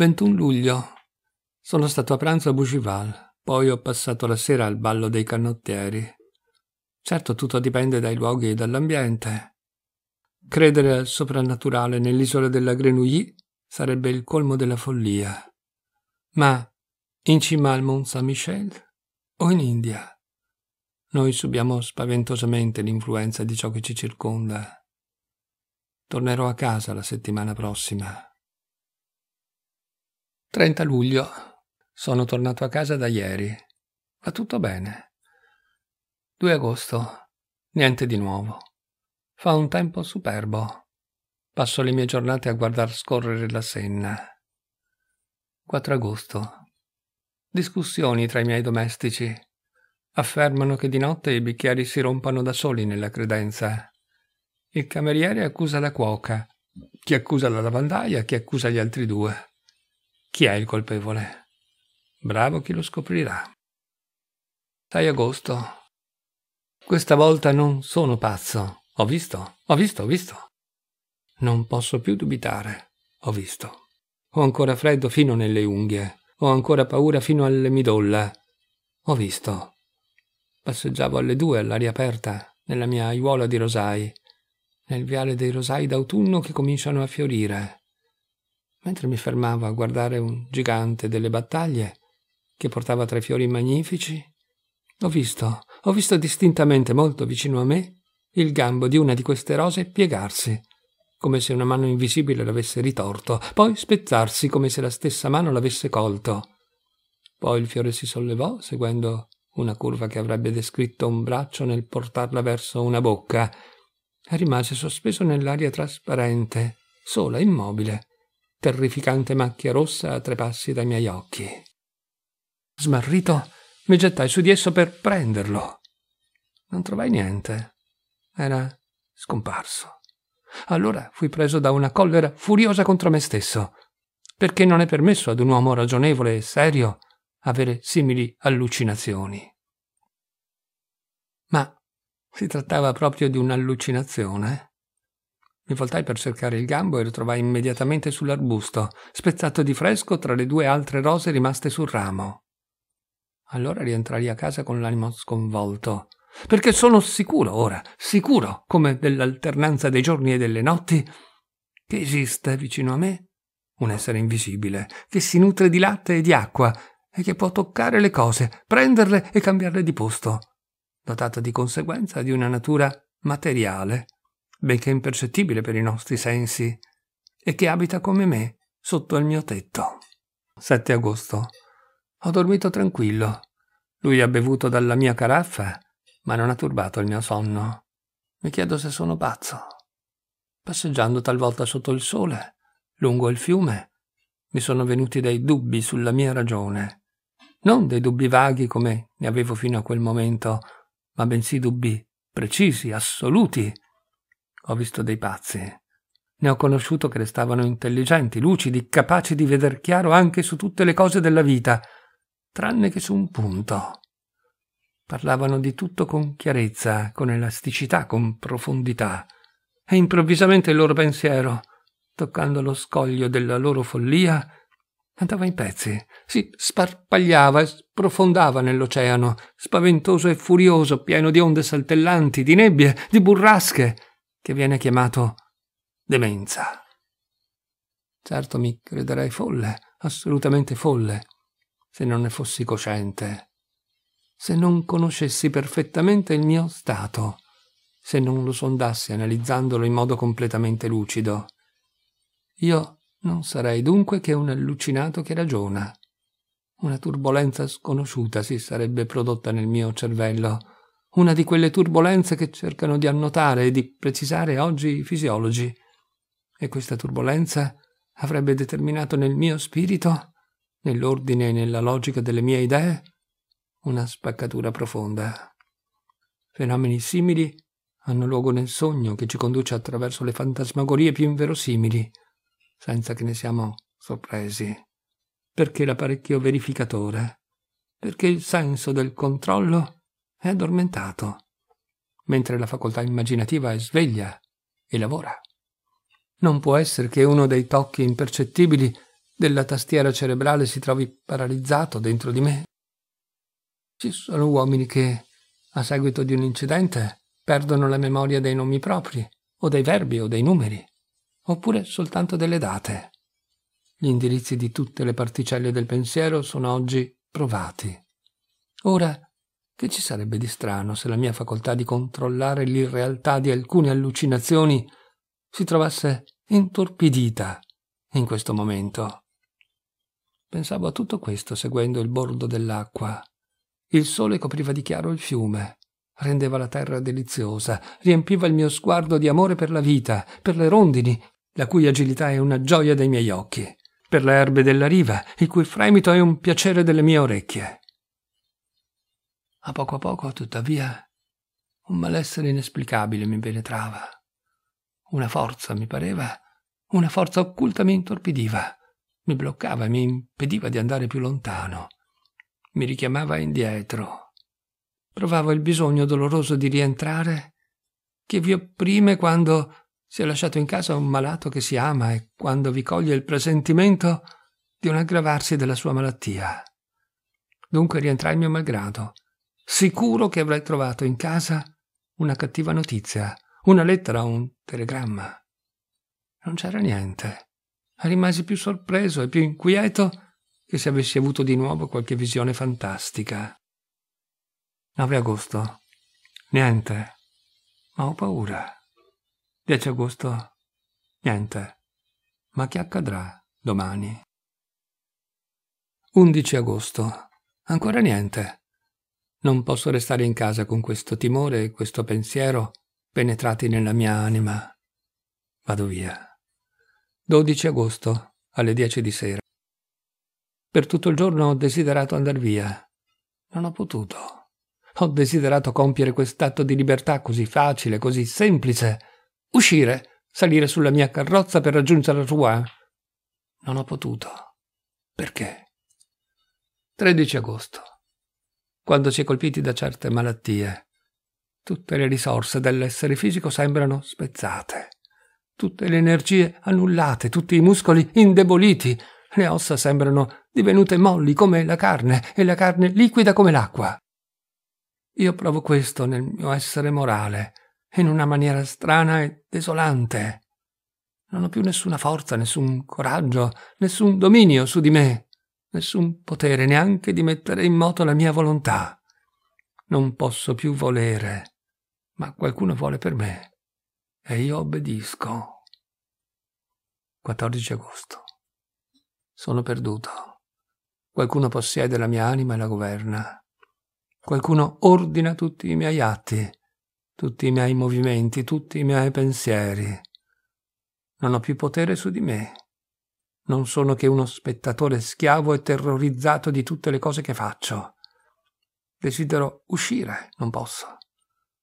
21 luglio. Sono stato a pranzo a Bougival, poi ho passato la sera al ballo dei canottieri. Certo tutto dipende dai luoghi e dall'ambiente. Credere al soprannaturale nell'isola della Grenouille sarebbe il colmo della follia. Ma in cima al Mont Saint-Michel o in India? Noi subiamo spaventosamente l'influenza di ciò che ci circonda. Tornerò a casa la settimana prossima. 30 luglio. Sono tornato a casa da ieri. Va tutto bene. 2 agosto. Niente di nuovo. Fa un tempo superbo. Passo le mie giornate a guardar scorrere la Senna. 4 agosto. Discussioni tra i miei domestici. Affermano che di notte i bicchieri si rompano da soli nella credenza. Il cameriere accusa la cuoca, chi accusa la lavandaia, chi accusa gli altri due. Chi è il colpevole? Bravo chi lo scoprirà. 6 agosto. Questa volta non sono pazzo. Ho visto, ho visto, ho visto. Non posso più dubitare. Ho visto. Ho ancora freddo fino nelle unghie. Ho ancora paura fino alle midolle. Ho visto. Passeggiavo alle due all'aria aperta, nella mia aiuola di rosai, nel viale dei rosai d'autunno che cominciano a fiorire mentre mi fermavo a guardare un gigante delle battaglie che portava tre fiori magnifici, ho visto, ho visto distintamente molto vicino a me il gambo di una di queste rose piegarsi, come se una mano invisibile l'avesse ritorto, poi spezzarsi come se la stessa mano l'avesse colto. Poi il fiore si sollevò, seguendo una curva che avrebbe descritto un braccio nel portarla verso una bocca, e rimase sospeso nell'aria trasparente, sola, immobile, terrificante macchia rossa a tre passi dai miei occhi. Smarrito, mi gettai su di esso per prenderlo. Non trovai niente. Era scomparso. Allora fui preso da una collera furiosa contro me stesso, perché non è permesso ad un uomo ragionevole e serio avere simili allucinazioni. Ma si trattava proprio di un'allucinazione. Mi voltai per cercare il gambo e lo trovai immediatamente sull'arbusto, spezzato di fresco tra le due altre rose rimaste sul ramo. Allora rientrai a casa con l'animo sconvolto, perché sono sicuro ora, sicuro come dell'alternanza dei giorni e delle notti, che esiste vicino a me un essere invisibile, che si nutre di latte e di acqua, e che può toccare le cose, prenderle e cambiarle di posto, dotata di conseguenza di una natura materiale benché impercettibile per i nostri sensi, e che abita come me, sotto il mio tetto. 7 agosto. Ho dormito tranquillo. Lui ha bevuto dalla mia caraffa, ma non ha turbato il mio sonno. Mi chiedo se sono pazzo. Passeggiando talvolta sotto il sole, lungo il fiume, mi sono venuti dei dubbi sulla mia ragione. Non dei dubbi vaghi come ne avevo fino a quel momento, ma bensì dubbi precisi, assoluti, ho visto dei pazzi. Ne ho conosciuto che restavano intelligenti, lucidi, capaci di veder chiaro anche su tutte le cose della vita, tranne che su un punto. Parlavano di tutto con chiarezza, con elasticità, con profondità. E improvvisamente il loro pensiero, toccando lo scoglio della loro follia, andava in pezzi, si sparpagliava e sprofondava nell'oceano, spaventoso e furioso, pieno di onde saltellanti, di nebbie, di burrasche che viene chiamato demenza. Certo mi crederei folle, assolutamente folle, se non ne fossi cosciente, se non conoscessi perfettamente il mio stato, se non lo sondassi analizzandolo in modo completamente lucido. Io non sarei dunque che un allucinato che ragiona. Una turbolenza sconosciuta si sarebbe prodotta nel mio cervello, una di quelle turbolenze che cercano di annotare e di precisare oggi i fisiologi. E questa turbolenza avrebbe determinato nel mio spirito, nell'ordine e nella logica delle mie idee, una spaccatura profonda. Fenomeni simili hanno luogo nel sogno che ci conduce attraverso le fantasmagorie più inverosimili, senza che ne siamo sorpresi. Perché l'apparecchio verificatore? Perché il senso del controllo? è addormentato, mentre la facoltà immaginativa è sveglia e lavora. Non può essere che uno dei tocchi impercettibili della tastiera cerebrale si trovi paralizzato dentro di me. Ci sono uomini che, a seguito di un incidente, perdono la memoria dei nomi propri, o dei verbi o dei numeri, oppure soltanto delle date. Gli indirizzi di tutte le particelle del pensiero sono oggi provati. Ora che ci sarebbe di strano se la mia facoltà di controllare l'irrealtà di alcune allucinazioni si trovasse intorpidita in questo momento? Pensavo a tutto questo seguendo il bordo dell'acqua. Il sole copriva di chiaro il fiume, rendeva la terra deliziosa, riempiva il mio sguardo di amore per la vita, per le rondini, la cui agilità è una gioia dei miei occhi, per le erbe della riva, il cui fremito è un piacere delle mie orecchie. A poco a poco, tuttavia, un malessere inesplicabile mi penetrava. Una forza, mi pareva, una forza occulta mi intorpidiva, mi bloccava e mi impediva di andare più lontano. Mi richiamava indietro. Provavo il bisogno doloroso di rientrare che vi opprime quando si è lasciato in casa un malato che si ama e quando vi coglie il presentimento di un aggravarsi della sua malattia. Dunque rientrai mio malgrado, Sicuro che avrei trovato in casa una cattiva notizia, una lettera o un telegramma. Non c'era niente. Rimasi più sorpreso e più inquieto che se avessi avuto di nuovo qualche visione fantastica. 9 agosto. Niente. Ma ho paura. 10 agosto. Niente. Ma che accadrà domani? 11 agosto. Ancora niente. Non posso restare in casa con questo timore e questo pensiero penetrati nella mia anima. Vado via. 12 agosto, alle 10 di sera. Per tutto il giorno ho desiderato andare via. Non ho potuto. Ho desiderato compiere quest'atto di libertà così facile, così semplice. Uscire, salire sulla mia carrozza per raggiungere Rouen. Non ho potuto. Perché? 13 agosto quando si è colpiti da certe malattie. Tutte le risorse dell'essere fisico sembrano spezzate, tutte le energie annullate, tutti i muscoli indeboliti, le ossa sembrano divenute molli come la carne e la carne liquida come l'acqua. Io provo questo nel mio essere morale, in una maniera strana e desolante. Non ho più nessuna forza, nessun coraggio, nessun dominio su di me nessun potere neanche di mettere in moto la mia volontà. Non posso più volere, ma qualcuno vuole per me e io obbedisco. 14 agosto. Sono perduto. Qualcuno possiede la mia anima e la governa. Qualcuno ordina tutti i miei atti, tutti i miei movimenti, tutti i miei pensieri. Non ho più potere su di me. Non sono che uno spettatore schiavo e terrorizzato di tutte le cose che faccio. Desidero uscire, non posso.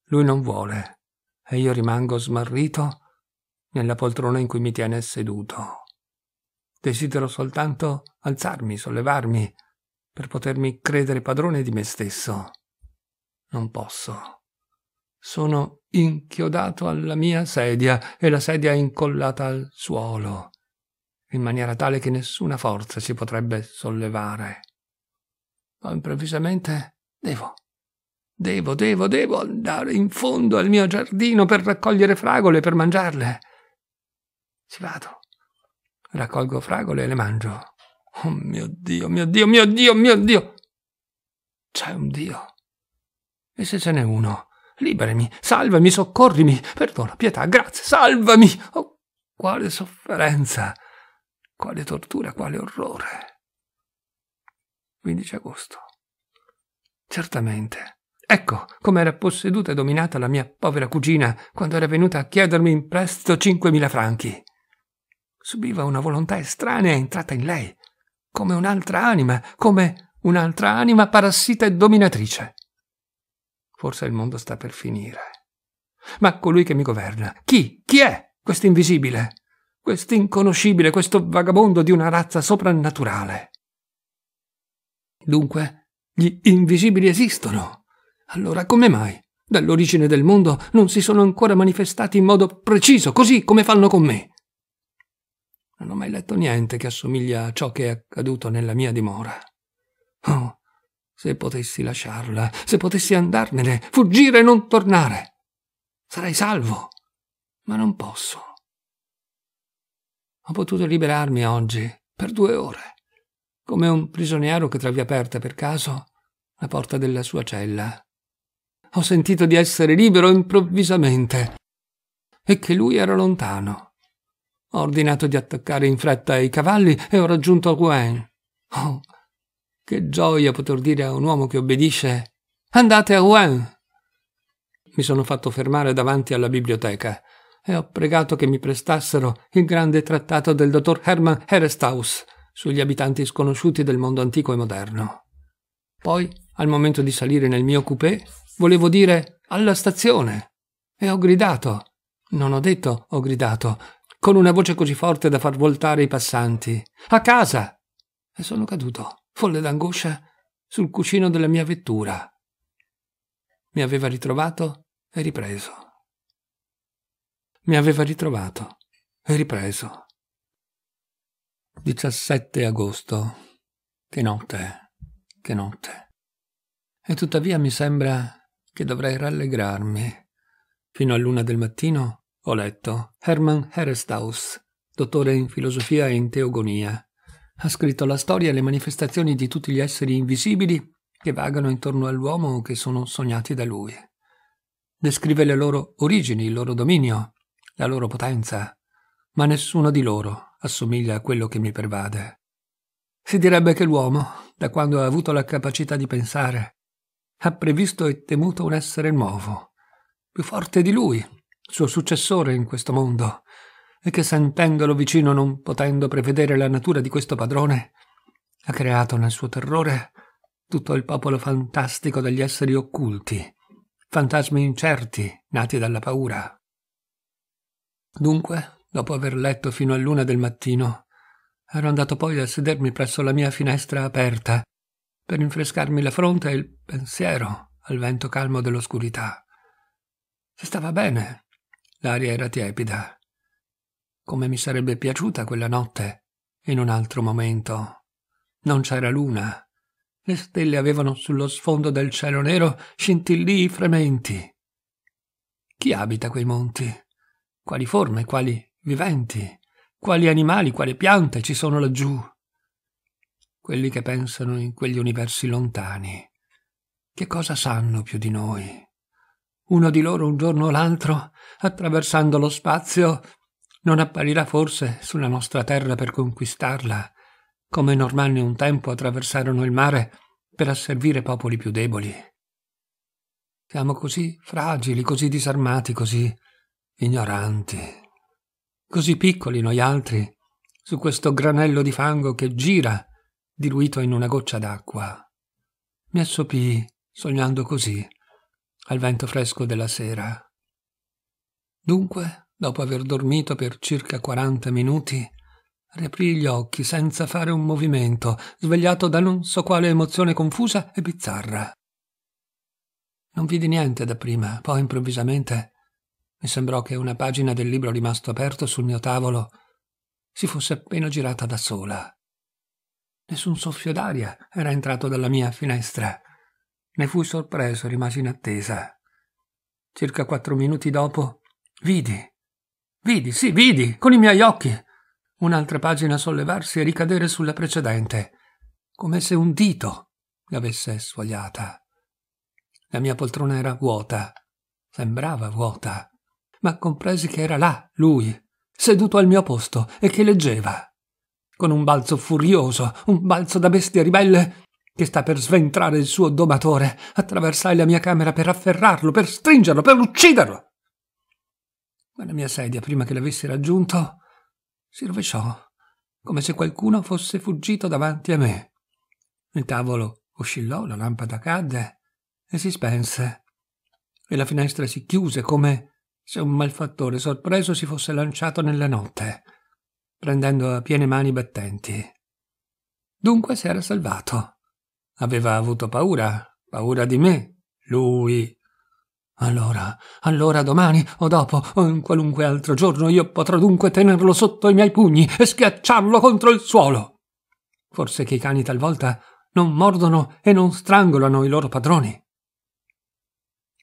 Lui non vuole e io rimango smarrito nella poltrona in cui mi tiene seduto. Desidero soltanto alzarmi, sollevarmi, per potermi credere padrone di me stesso. Non posso. Sono inchiodato alla mia sedia e la sedia è incollata al suolo in maniera tale che nessuna forza si potrebbe sollevare. Ma improvvisamente devo, devo, devo, devo andare in fondo al mio giardino per raccogliere fragole, per mangiarle. Ci vado, raccolgo fragole e le mangio. Oh mio Dio, mio Dio, mio Dio, mio Dio! C'è un Dio. E se ce n'è uno? Liberami, salvami, soccorrimi, perdona, pietà, grazie, salvami! Oh, quale sofferenza! Quale tortura, quale orrore. 15 agosto. Certamente. Ecco com'era posseduta e dominata la mia povera cugina quando era venuta a chiedermi in prestito 5.000 franchi. Subiva una volontà estranea entrata in lei, come un'altra anima, come un'altra anima parassita e dominatrice. Forse il mondo sta per finire. Ma colui che mi governa, chi? Chi è questo invisibile? quest'inconoscibile, questo vagabondo di una razza soprannaturale. Dunque, gli invisibili esistono. Allora come mai, dall'origine del mondo, non si sono ancora manifestati in modo preciso, così come fanno con me? Non ho mai letto niente che assomiglia a ciò che è accaduto nella mia dimora. Oh, se potessi lasciarla, se potessi andarmene, fuggire e non tornare, sarei salvo, ma non posso. Ho potuto liberarmi oggi, per due ore, come un prigioniero che trovi aperta per caso la porta della sua cella. Ho sentito di essere libero improvvisamente e che lui era lontano. Ho ordinato di attaccare in fretta i cavalli e ho raggiunto Gwen. Oh, che gioia poter dire a un uomo che obbedisce Andate a Rouen! Mi sono fatto fermare davanti alla biblioteca e ho pregato che mi prestassero il grande trattato del dottor Hermann Herestaus sugli abitanti sconosciuti del mondo antico e moderno. Poi, al momento di salire nel mio coupé, volevo dire alla stazione e ho gridato. Non ho detto ho gridato, con una voce così forte da far voltare i passanti. A casa! E sono caduto, folle d'angoscia, sul cuscino della mia vettura. Mi aveva ritrovato e ripreso mi aveva ritrovato e ripreso. 17 agosto. Che notte, che notte. E tuttavia mi sembra che dovrei rallegrarmi. Fino a luna del mattino ho letto Hermann Herestaus, dottore in filosofia e in teogonia. Ha scritto la storia e le manifestazioni di tutti gli esseri invisibili che vagano intorno all'uomo o che sono sognati da lui. Descrive le loro origini, il loro dominio, la loro potenza, ma nessuno di loro assomiglia a quello che mi pervade. Si direbbe che l'uomo, da quando ha avuto la capacità di pensare, ha previsto e temuto un essere nuovo, più forte di lui, suo successore in questo mondo, e che sentendolo vicino non potendo prevedere la natura di questo padrone, ha creato nel suo terrore tutto il popolo fantastico degli esseri occulti, fantasmi incerti nati dalla paura. Dunque, dopo aver letto fino a luna del mattino, ero andato poi a sedermi presso la mia finestra aperta, per rinfrescarmi la fronte e il pensiero al vento calmo dell'oscurità. Si stava bene, l'aria era tiepida. Come mi sarebbe piaciuta quella notte, in un altro momento. Non c'era luna. Le stelle avevano sullo sfondo del cielo nero scintillii frementi. Chi abita quei monti? Quali forme, quali viventi, quali animali, quali piante ci sono laggiù? Quelli che pensano in quegli universi lontani. Che cosa sanno più di noi? Uno di loro un giorno o l'altro, attraversando lo spazio, non apparirà forse sulla nostra terra per conquistarla, come i normanni un tempo attraversarono il mare per asservire popoli più deboli. Siamo così fragili, così disarmati, così ignoranti, così piccoli noi altri, su questo granello di fango che gira, diluito in una goccia d'acqua. Mi assopii, sognando così, al vento fresco della sera. Dunque, dopo aver dormito per circa quaranta minuti, riaprii gli occhi senza fare un movimento, svegliato da non so quale emozione confusa e bizzarra. Non vidi niente dapprima, poi improvvisamente mi sembrò che una pagina del libro rimasto aperto sul mio tavolo si fosse appena girata da sola. Nessun soffio d'aria era entrato dalla mia finestra. Ne fui sorpreso, rimasi in attesa. Circa quattro minuti dopo, vidi, vidi, sì, vidi, con i miei occhi, un'altra pagina sollevarsi e ricadere sulla precedente, come se un dito l'avesse sfogliata. La mia poltrona era vuota, sembrava vuota ma compresi che era là, lui, seduto al mio posto e che leggeva. Con un balzo furioso, un balzo da bestia ribelle, che sta per sventrare il suo domatore, attraversai la mia camera per afferrarlo, per stringerlo, per ucciderlo. Ma la mia sedia, prima che l'avessi raggiunto, si rovesciò, come se qualcuno fosse fuggito davanti a me. Il tavolo oscillò, la lampada cadde e si spense, e la finestra si chiuse come se un malfattore sorpreso si fosse lanciato nella notte, prendendo a piene mani battenti. Dunque si era salvato. Aveva avuto paura, paura di me, lui. Allora, allora domani o dopo o in qualunque altro giorno io potrò dunque tenerlo sotto i miei pugni e schiacciarlo contro il suolo. Forse che i cani talvolta non mordono e non strangolano i loro padroni.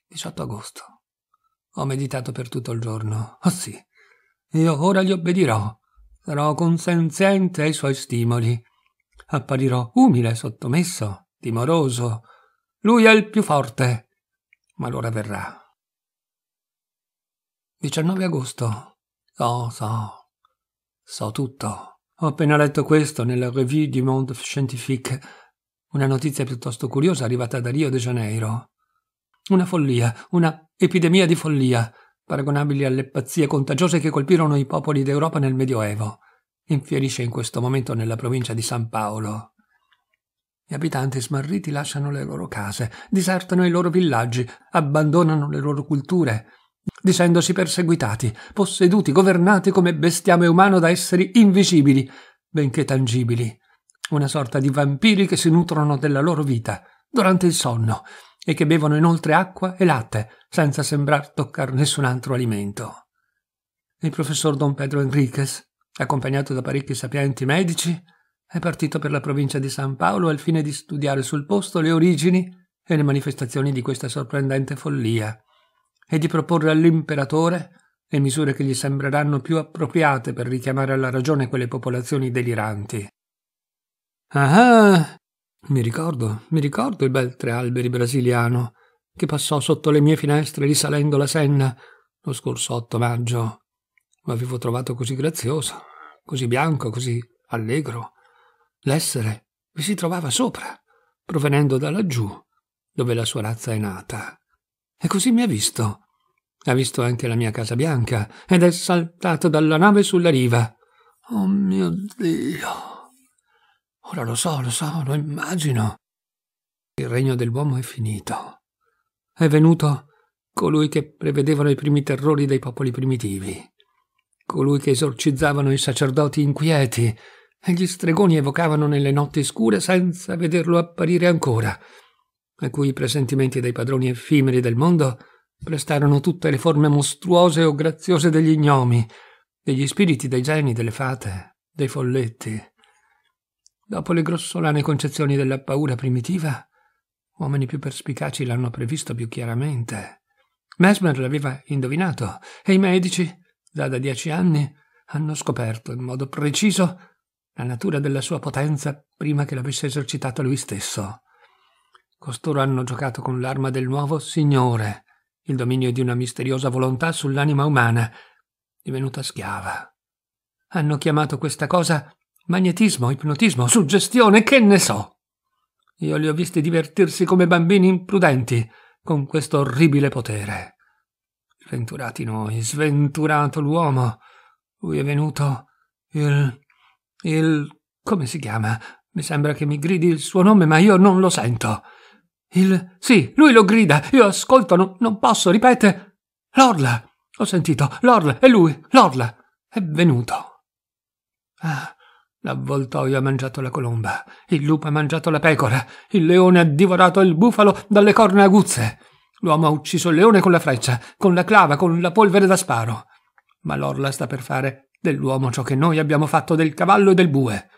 18 agosto. Ho meditato per tutto il giorno. Oh sì, io ora gli obbedirò. Sarò consenziente ai suoi stimoli. Apparirò umile, sottomesso, timoroso. Lui è il più forte. Ma l'ora verrà. 19 agosto. So, so. So tutto. Ho appena letto questo nella Revue du Monde Scientifique. Una notizia piuttosto curiosa arrivata da Rio de Janeiro. Una follia, una epidemia di follia, paragonabili alle pazzie contagiose che colpirono i popoli d'Europa nel Medioevo. Infierisce in questo momento nella provincia di San Paolo. Gli abitanti smarriti lasciano le loro case, disertano i loro villaggi, abbandonano le loro culture, dicendosi perseguitati, posseduti, governati come bestiame umano da esseri invisibili, benché tangibili, una sorta di vampiri che si nutrono della loro vita durante il sonno e che bevono inoltre acqua e latte, senza sembrar toccare nessun altro alimento. Il professor Don Pedro Enriquez, accompagnato da parecchi sapienti medici, è partito per la provincia di San Paolo al fine di studiare sul posto le origini e le manifestazioni di questa sorprendente follia e di proporre all'imperatore le misure che gli sembreranno più appropriate per richiamare alla ragione quelle popolazioni deliranti. Ah, ah! Mi ricordo, mi ricordo il bel tre alberi brasiliano che passò sotto le mie finestre risalendo la Senna lo scorso 8 maggio. Lo avevo trovato così grazioso, così bianco, così allegro. L'essere vi si trovava sopra, provenendo da laggiù, dove la sua razza è nata. E così mi ha visto. Ha visto anche la mia casa bianca ed è saltato dalla nave sulla riva. Oh mio Dio! Ora lo so, lo so, lo immagino. Il regno dell'uomo è finito. È venuto colui che prevedevano i primi terrori dei popoli primitivi, colui che esorcizzavano i sacerdoti inquieti e gli stregoni evocavano nelle notti scure senza vederlo apparire ancora, a cui i presentimenti dei padroni effimeri del mondo prestarono tutte le forme mostruose o graziose degli gnomi, degli spiriti dei geni, delle fate, dei folletti, Dopo le grossolane concezioni della paura primitiva, uomini più perspicaci l'hanno previsto più chiaramente. Mesmer l'aveva indovinato e i medici, già da dieci anni, hanno scoperto in modo preciso la natura della sua potenza prima che l'avesse esercitata lui stesso. Costoro hanno giocato con l'arma del nuovo Signore, il dominio di una misteriosa volontà sull'anima umana, divenuta schiava. Hanno chiamato questa cosa Magnetismo, ipnotismo, suggestione, che ne so. Io li ho visti divertirsi come bambini imprudenti con questo orribile potere. Sventurati noi, sventurato l'uomo. Lui è venuto il... il... come si chiama? Mi sembra che mi gridi il suo nome, ma io non lo sento. Il... sì, lui lo grida, io ascolto, non, non posso, ripete. L'orla! Ho sentito, l'orla, è lui, l'orla! È venuto. Ah, L'avvoltoio ha mangiato la colomba, il lupo ha mangiato la pecora, il leone ha divorato il bufalo dalle corna aguzze. L'uomo ha ucciso il leone con la freccia, con la clava, con la polvere da sparo. Ma l'orla sta per fare dell'uomo ciò che noi abbiamo fatto del cavallo e del bue.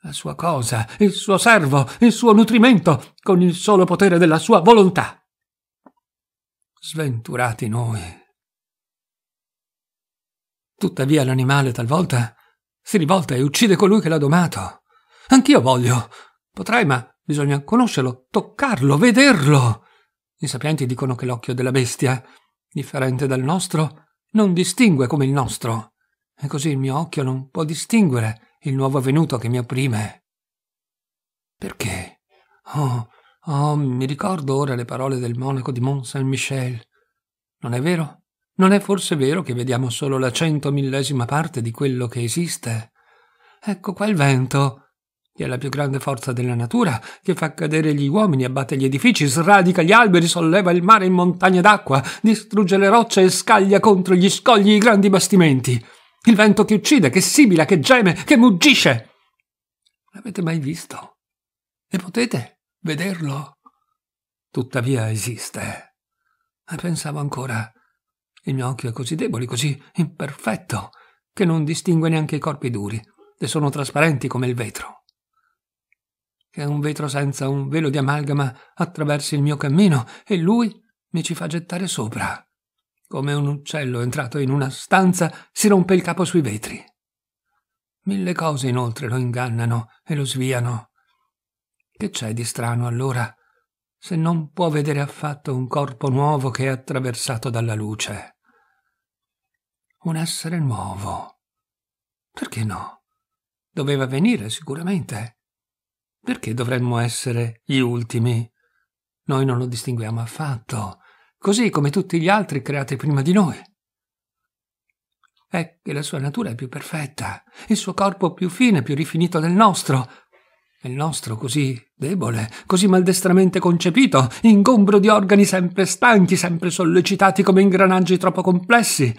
La sua cosa, il suo servo, il suo nutrimento, con il solo potere della sua volontà. Sventurati noi. Tuttavia l'animale talvolta si rivolta e uccide colui che l'ha domato. Anch'io voglio. Potrai, ma bisogna conoscerlo, toccarlo, vederlo. I sapienti dicono che l'occhio della bestia, differente dal nostro, non distingue come il nostro. E così il mio occhio non può distinguere il nuovo avvenuto che mi opprime. Perché? Oh, oh, mi ricordo ora le parole del monaco di Mont Saint-Michel. Non è vero? Non è forse vero che vediamo solo la centomillesima parte di quello che esiste? Ecco qua il vento, che è la più grande forza della natura, che fa cadere gli uomini, abbatte gli edifici, sradica gli alberi, solleva il mare in montagne d'acqua, distrugge le rocce e scaglia contro gli scogli i grandi bastimenti. Il vento che uccide, che sibila, che geme, che muggisce. L'avete mai visto? E potete vederlo? Tuttavia esiste. E pensavo ancora, il mio occhio è così debole, così imperfetto, che non distingue neanche i corpi duri, e sono trasparenti come il vetro. Che un vetro senza un velo di amalgama attraversi il mio cammino e lui mi ci fa gettare sopra. Come un uccello entrato in una stanza si rompe il capo sui vetri. Mille cose inoltre lo ingannano e lo sviano. Che c'è di strano allora? se non può vedere affatto un corpo nuovo che è attraversato dalla luce un essere nuovo. Perché no? Doveva venire sicuramente. Perché dovremmo essere gli ultimi? Noi non lo distinguiamo affatto, così come tutti gli altri creati prima di noi. È che la sua natura è più perfetta, il suo corpo più fine, più rifinito del nostro, E il nostro così debole, così maldestramente concepito, ingombro di organi sempre stanchi, sempre sollecitati come ingranaggi troppo complessi,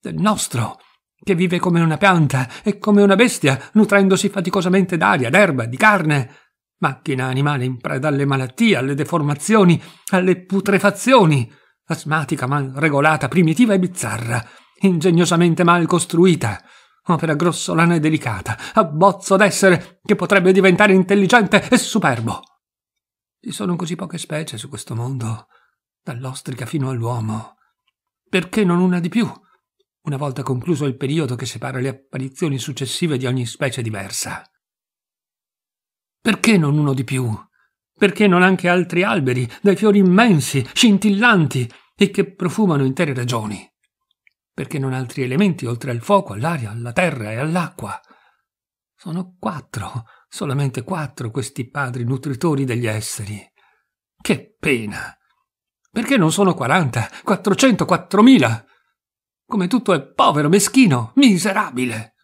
del nostro, che vive come una pianta e come una bestia, nutrendosi faticosamente d'aria, d'erba, di carne. Macchina animale in preda alle malattie, alle deformazioni, alle putrefazioni, asmatica, mal regolata, primitiva e bizzarra, ingegnosamente mal costruita, opera grossolana e delicata, abbozzo d'essere che potrebbe diventare intelligente e superbo. Ci sono così poche specie su questo mondo, dall'ostrica fino all'uomo. Perché non una di più? una volta concluso il periodo che separa le apparizioni successive di ogni specie diversa. Perché non uno di più? Perché non anche altri alberi, dai fiori immensi, scintillanti e che profumano intere regioni? Perché non altri elementi oltre al fuoco, all'aria, alla terra e all'acqua? Sono quattro, solamente quattro questi padri nutritori degli esseri. Che pena! Perché non sono quaranta, quattrocento, quattromila? come tutto è povero, meschino, miserabile.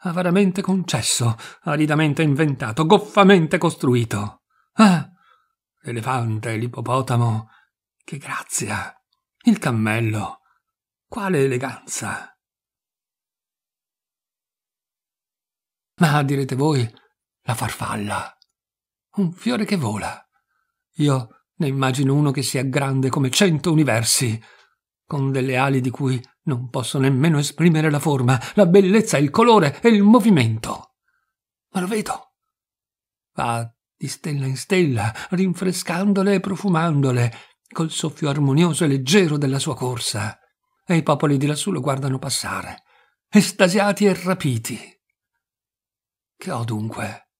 Avaramente concesso, aridamente inventato, goffamente costruito. Ah! L'elefante, l'ippopotamo. Che grazia! Il cammello. Quale eleganza! Ma direte voi, la farfalla. Un fiore che vola. Io ne immagino uno che sia grande come cento universi, con delle ali di cui non posso nemmeno esprimere la forma, la bellezza, il colore e il movimento. Ma lo vedo. Va di stella in stella, rinfrescandole e profumandole, col soffio armonioso e leggero della sua corsa. E i popoli di lassù lo guardano passare, estasiati e rapiti. Che ho dunque?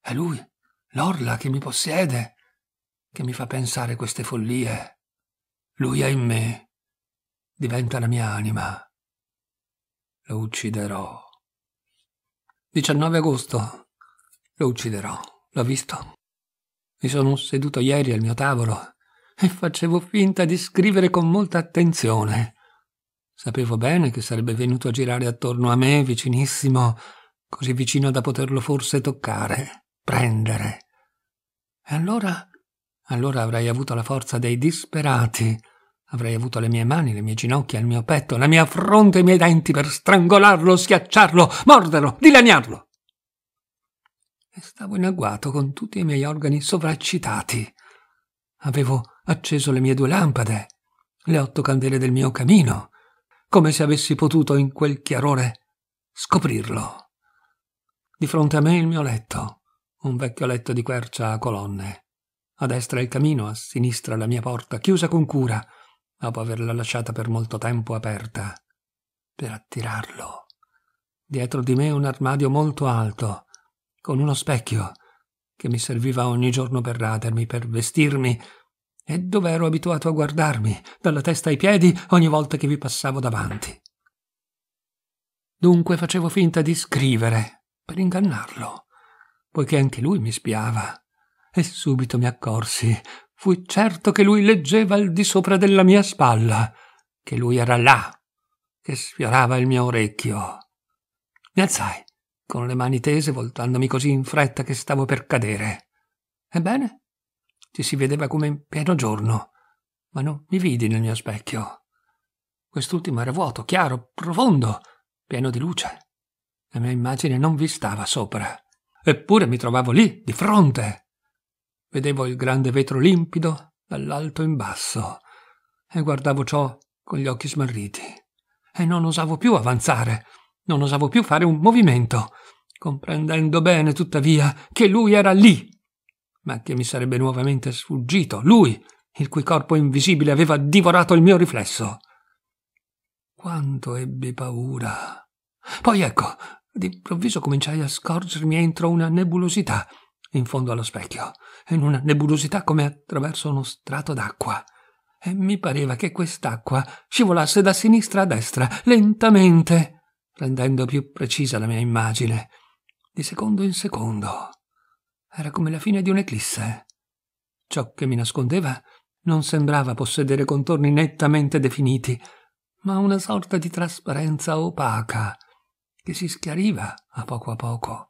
È lui, l'orla che mi possiede, che mi fa pensare queste follie. Lui ha in me diventa la mia anima. Lo ucciderò. 19 agosto. Lo ucciderò. L'ho visto. Mi sono seduto ieri al mio tavolo e facevo finta di scrivere con molta attenzione. Sapevo bene che sarebbe venuto a girare attorno a me, vicinissimo, così vicino da poterlo forse toccare, prendere. E allora, allora avrei avuto la forza dei disperati Avrei avuto le mie mani, le mie ginocchia, il mio petto, la mia fronte, i miei denti per strangolarlo, schiacciarlo, morderlo, dilaniarlo. E stavo in agguato con tutti i miei organi sovraccitati. Avevo acceso le mie due lampade, le otto candele del mio camino, come se avessi potuto in quel chiarore scoprirlo. Di fronte a me il mio letto, un vecchio letto di quercia a colonne. A destra il camino, a sinistra la mia porta, chiusa con cura, dopo averla lasciata per molto tempo aperta, per attirarlo. Dietro di me un armadio molto alto, con uno specchio, che mi serviva ogni giorno per radermi, per vestirmi, e dove ero abituato a guardarmi, dalla testa ai piedi, ogni volta che vi passavo davanti. Dunque facevo finta di scrivere, per ingannarlo, poiché anche lui mi spiava, e subito mi accorsi fui certo che lui leggeva al di sopra della mia spalla, che lui era là, che sfiorava il mio orecchio. Mi alzai, con le mani tese, voltandomi così in fretta che stavo per cadere. Ebbene, ci si vedeva come in pieno giorno, ma non mi vidi nel mio specchio. Quest'ultimo era vuoto, chiaro, profondo, pieno di luce. La mia immagine non vi stava sopra. Eppure mi trovavo lì, di fronte, Vedevo il grande vetro limpido dall'alto in basso e guardavo ciò con gli occhi smarriti. E non osavo più avanzare, non osavo più fare un movimento, comprendendo bene, tuttavia, che lui era lì, ma che mi sarebbe nuovamente sfuggito, lui, il cui corpo invisibile aveva divorato il mio riflesso. Quanto ebbi paura. Poi ecco, d'improvviso cominciai a scorgermi entro una nebulosità in fondo allo specchio in una nebulosità come attraverso uno strato d'acqua. E mi pareva che quest'acqua scivolasse da sinistra a destra, lentamente, rendendo più precisa la mia immagine, di secondo in secondo. Era come la fine di un'eclisse. Ciò che mi nascondeva non sembrava possedere contorni nettamente definiti, ma una sorta di trasparenza opaca che si schiariva a poco a poco.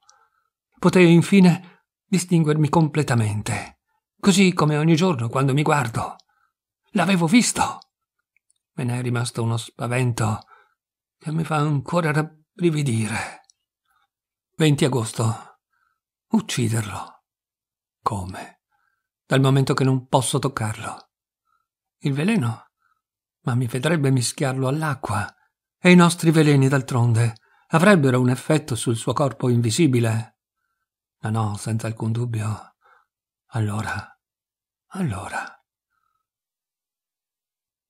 Potei infine distinguermi completamente, così come ogni giorno quando mi guardo. L'avevo visto. Me ne è rimasto uno spavento che mi fa ancora rabbrividire. 20 agosto. Ucciderlo. Come? Dal momento che non posso toccarlo. Il veleno? Ma mi vedrebbe mischiarlo all'acqua. E i nostri veleni, d'altronde, avrebbero un effetto sul suo corpo invisibile. No, ah, no, senza alcun dubbio. Allora, allora.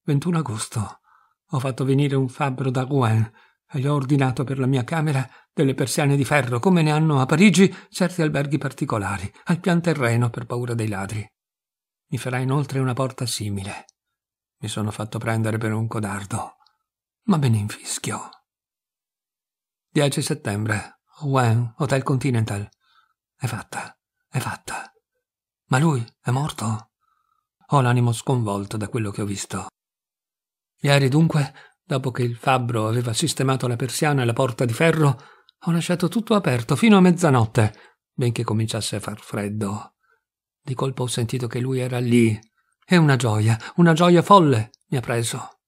21 agosto. Ho fatto venire un fabbro da Rouen e gli ho ordinato per la mia camera delle persiane di ferro, come ne hanno a Parigi certi alberghi particolari, al pian terreno per paura dei ladri. Mi farà inoltre una porta simile. Mi sono fatto prendere per un codardo, ma me ne infischio. 10 settembre, Rouen, Hotel Continental. È fatta, è fatta. Ma lui è morto? Ho l'animo sconvolto da quello che ho visto. Ieri dunque, dopo che il fabbro aveva sistemato la persiana e la porta di ferro, ho lasciato tutto aperto fino a mezzanotte, benché cominciasse a far freddo. Di colpo ho sentito che lui era lì, e una gioia, una gioia folle mi ha preso.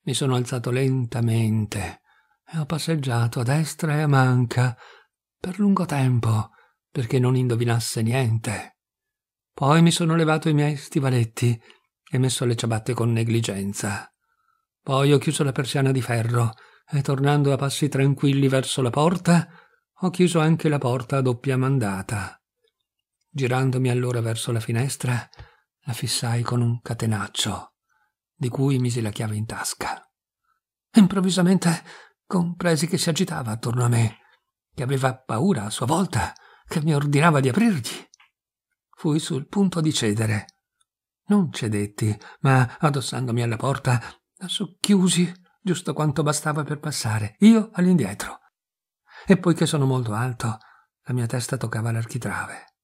Mi sono alzato lentamente e ho passeggiato a destra e a manca per lungo tempo perché non indovinasse niente. Poi mi sono levato i miei stivaletti e messo le ciabatte con negligenza. Poi ho chiuso la persiana di ferro e tornando a passi tranquilli verso la porta, ho chiuso anche la porta a doppia mandata. Girandomi allora verso la finestra, la fissai con un catenaccio, di cui misi la chiave in tasca. Improvvisamente compresi che si agitava attorno a me, che aveva paura a sua volta che mi ordinava di aprirgli. Fui sul punto di cedere. Non cedetti, ma addossandomi alla porta, la socchiusi giusto quanto bastava per passare, io all'indietro. E poiché sono molto alto, la mia testa toccava l'architrave.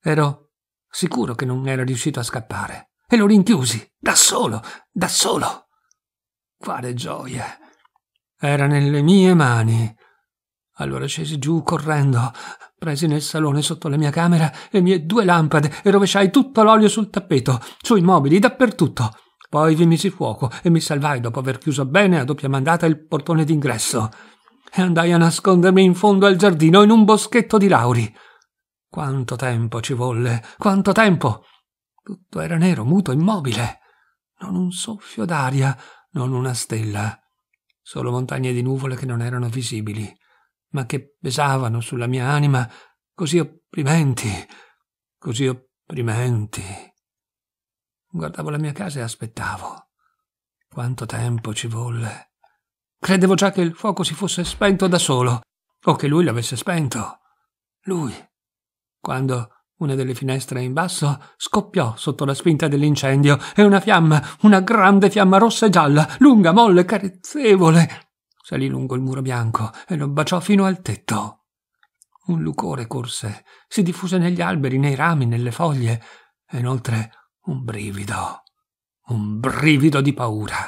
Ero sicuro che non era riuscito a scappare e lo rinchiusi, da solo, da solo. Quale gioia! Era nelle mie mani allora scesi giù correndo, presi nel salone sotto la mia camera le mie due lampade e rovesciai tutto l'olio sul tappeto, sui mobili, dappertutto. Poi vi misi fuoco e mi salvai dopo aver chiuso bene a doppia mandata il portone d'ingresso. E andai a nascondermi in fondo al giardino in un boschetto di lauri. Quanto tempo ci volle, quanto tempo! Tutto era nero, muto, immobile. Non un soffio d'aria, non una stella. Solo montagne di nuvole che non erano visibili ma che pesavano sulla mia anima così opprimenti, così opprimenti. Guardavo la mia casa e aspettavo. Quanto tempo ci volle. Credevo già che il fuoco si fosse spento da solo, o che lui l'avesse spento. Lui. Quando una delle finestre in basso scoppiò sotto la spinta dell'incendio e una fiamma, una grande fiamma rossa e gialla, lunga, molle, carezzevole, salì lungo il muro bianco e lo baciò fino al tetto. Un lucore corse, si diffuse negli alberi, nei rami, nelle foglie, e inoltre un brivido, un brivido di paura.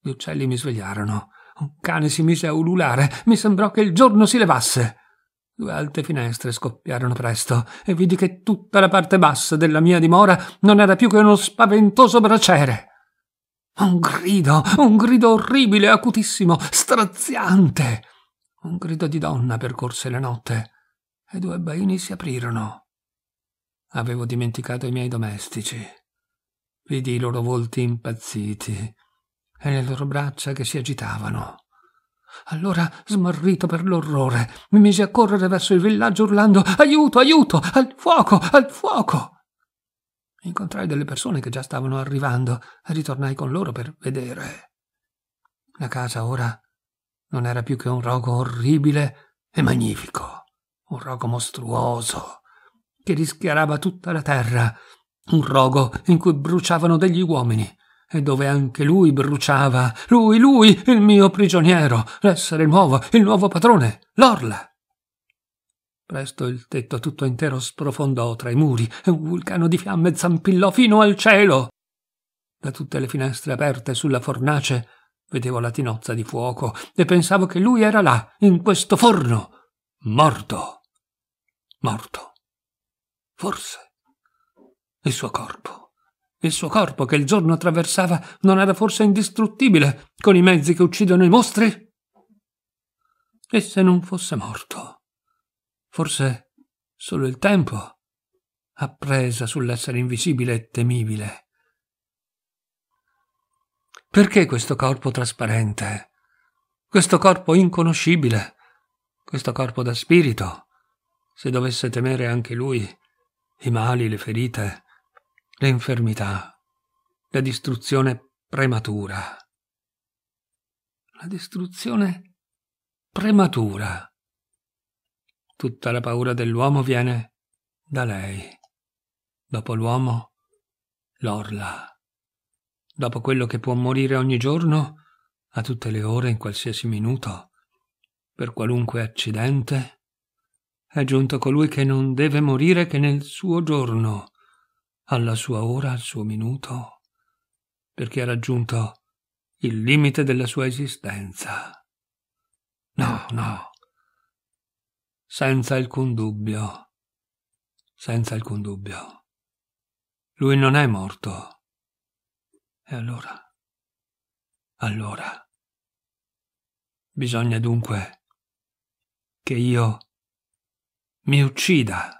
Gli uccelli mi svegliarono. Un cane si mise a ululare. Mi sembrò che il giorno si levasse. Due alte finestre scoppiarono presto e vidi che tutta la parte bassa della mia dimora non era più che uno spaventoso braciere. Un grido, un grido orribile, acutissimo, straziante. Un grido di donna percorse la notte e due baini si aprirono. Avevo dimenticato i miei domestici. Vidi i loro volti impazziti e le loro braccia che si agitavano. Allora, smarrito per l'orrore, mi misi a correre verso il villaggio urlando Aiuto, aiuto, al fuoco, al fuoco. Incontrai delle persone che già stavano arrivando e ritornai con loro per vedere. La casa ora non era più che un rogo orribile e magnifico, un rogo mostruoso, che rischiarava tutta la terra, un rogo in cui bruciavano degli uomini e dove anche lui bruciava, lui, lui, il mio prigioniero, l'essere nuovo, il nuovo padrone, l'orla. Presto il tetto tutto intero sprofondò tra i muri e un vulcano di fiamme zampillò fino al cielo. Da tutte le finestre aperte sulla fornace vedevo la tinozza di fuoco e pensavo che lui era là, in questo forno, morto. Morto. Forse. Il suo corpo. Il suo corpo che il giorno attraversava non era forse indistruttibile con i mezzi che uccidono i mostri? E se non fosse morto? Forse solo il tempo appresa sull'essere invisibile e temibile. Perché questo corpo trasparente? Questo corpo inconoscibile? Questo corpo da spirito? Se dovesse temere anche lui i mali, le ferite, le infermità, la distruzione prematura. La distruzione prematura. Tutta la paura dell'uomo viene da lei. Dopo l'uomo, l'orla. Dopo quello che può morire ogni giorno, a tutte le ore, in qualsiasi minuto, per qualunque accidente, è giunto colui che non deve morire che nel suo giorno, alla sua ora, al suo minuto, perché ha raggiunto il limite della sua esistenza. No, no senza alcun dubbio, senza alcun dubbio. Lui non è morto. E allora? Allora. Bisogna dunque che io mi uccida.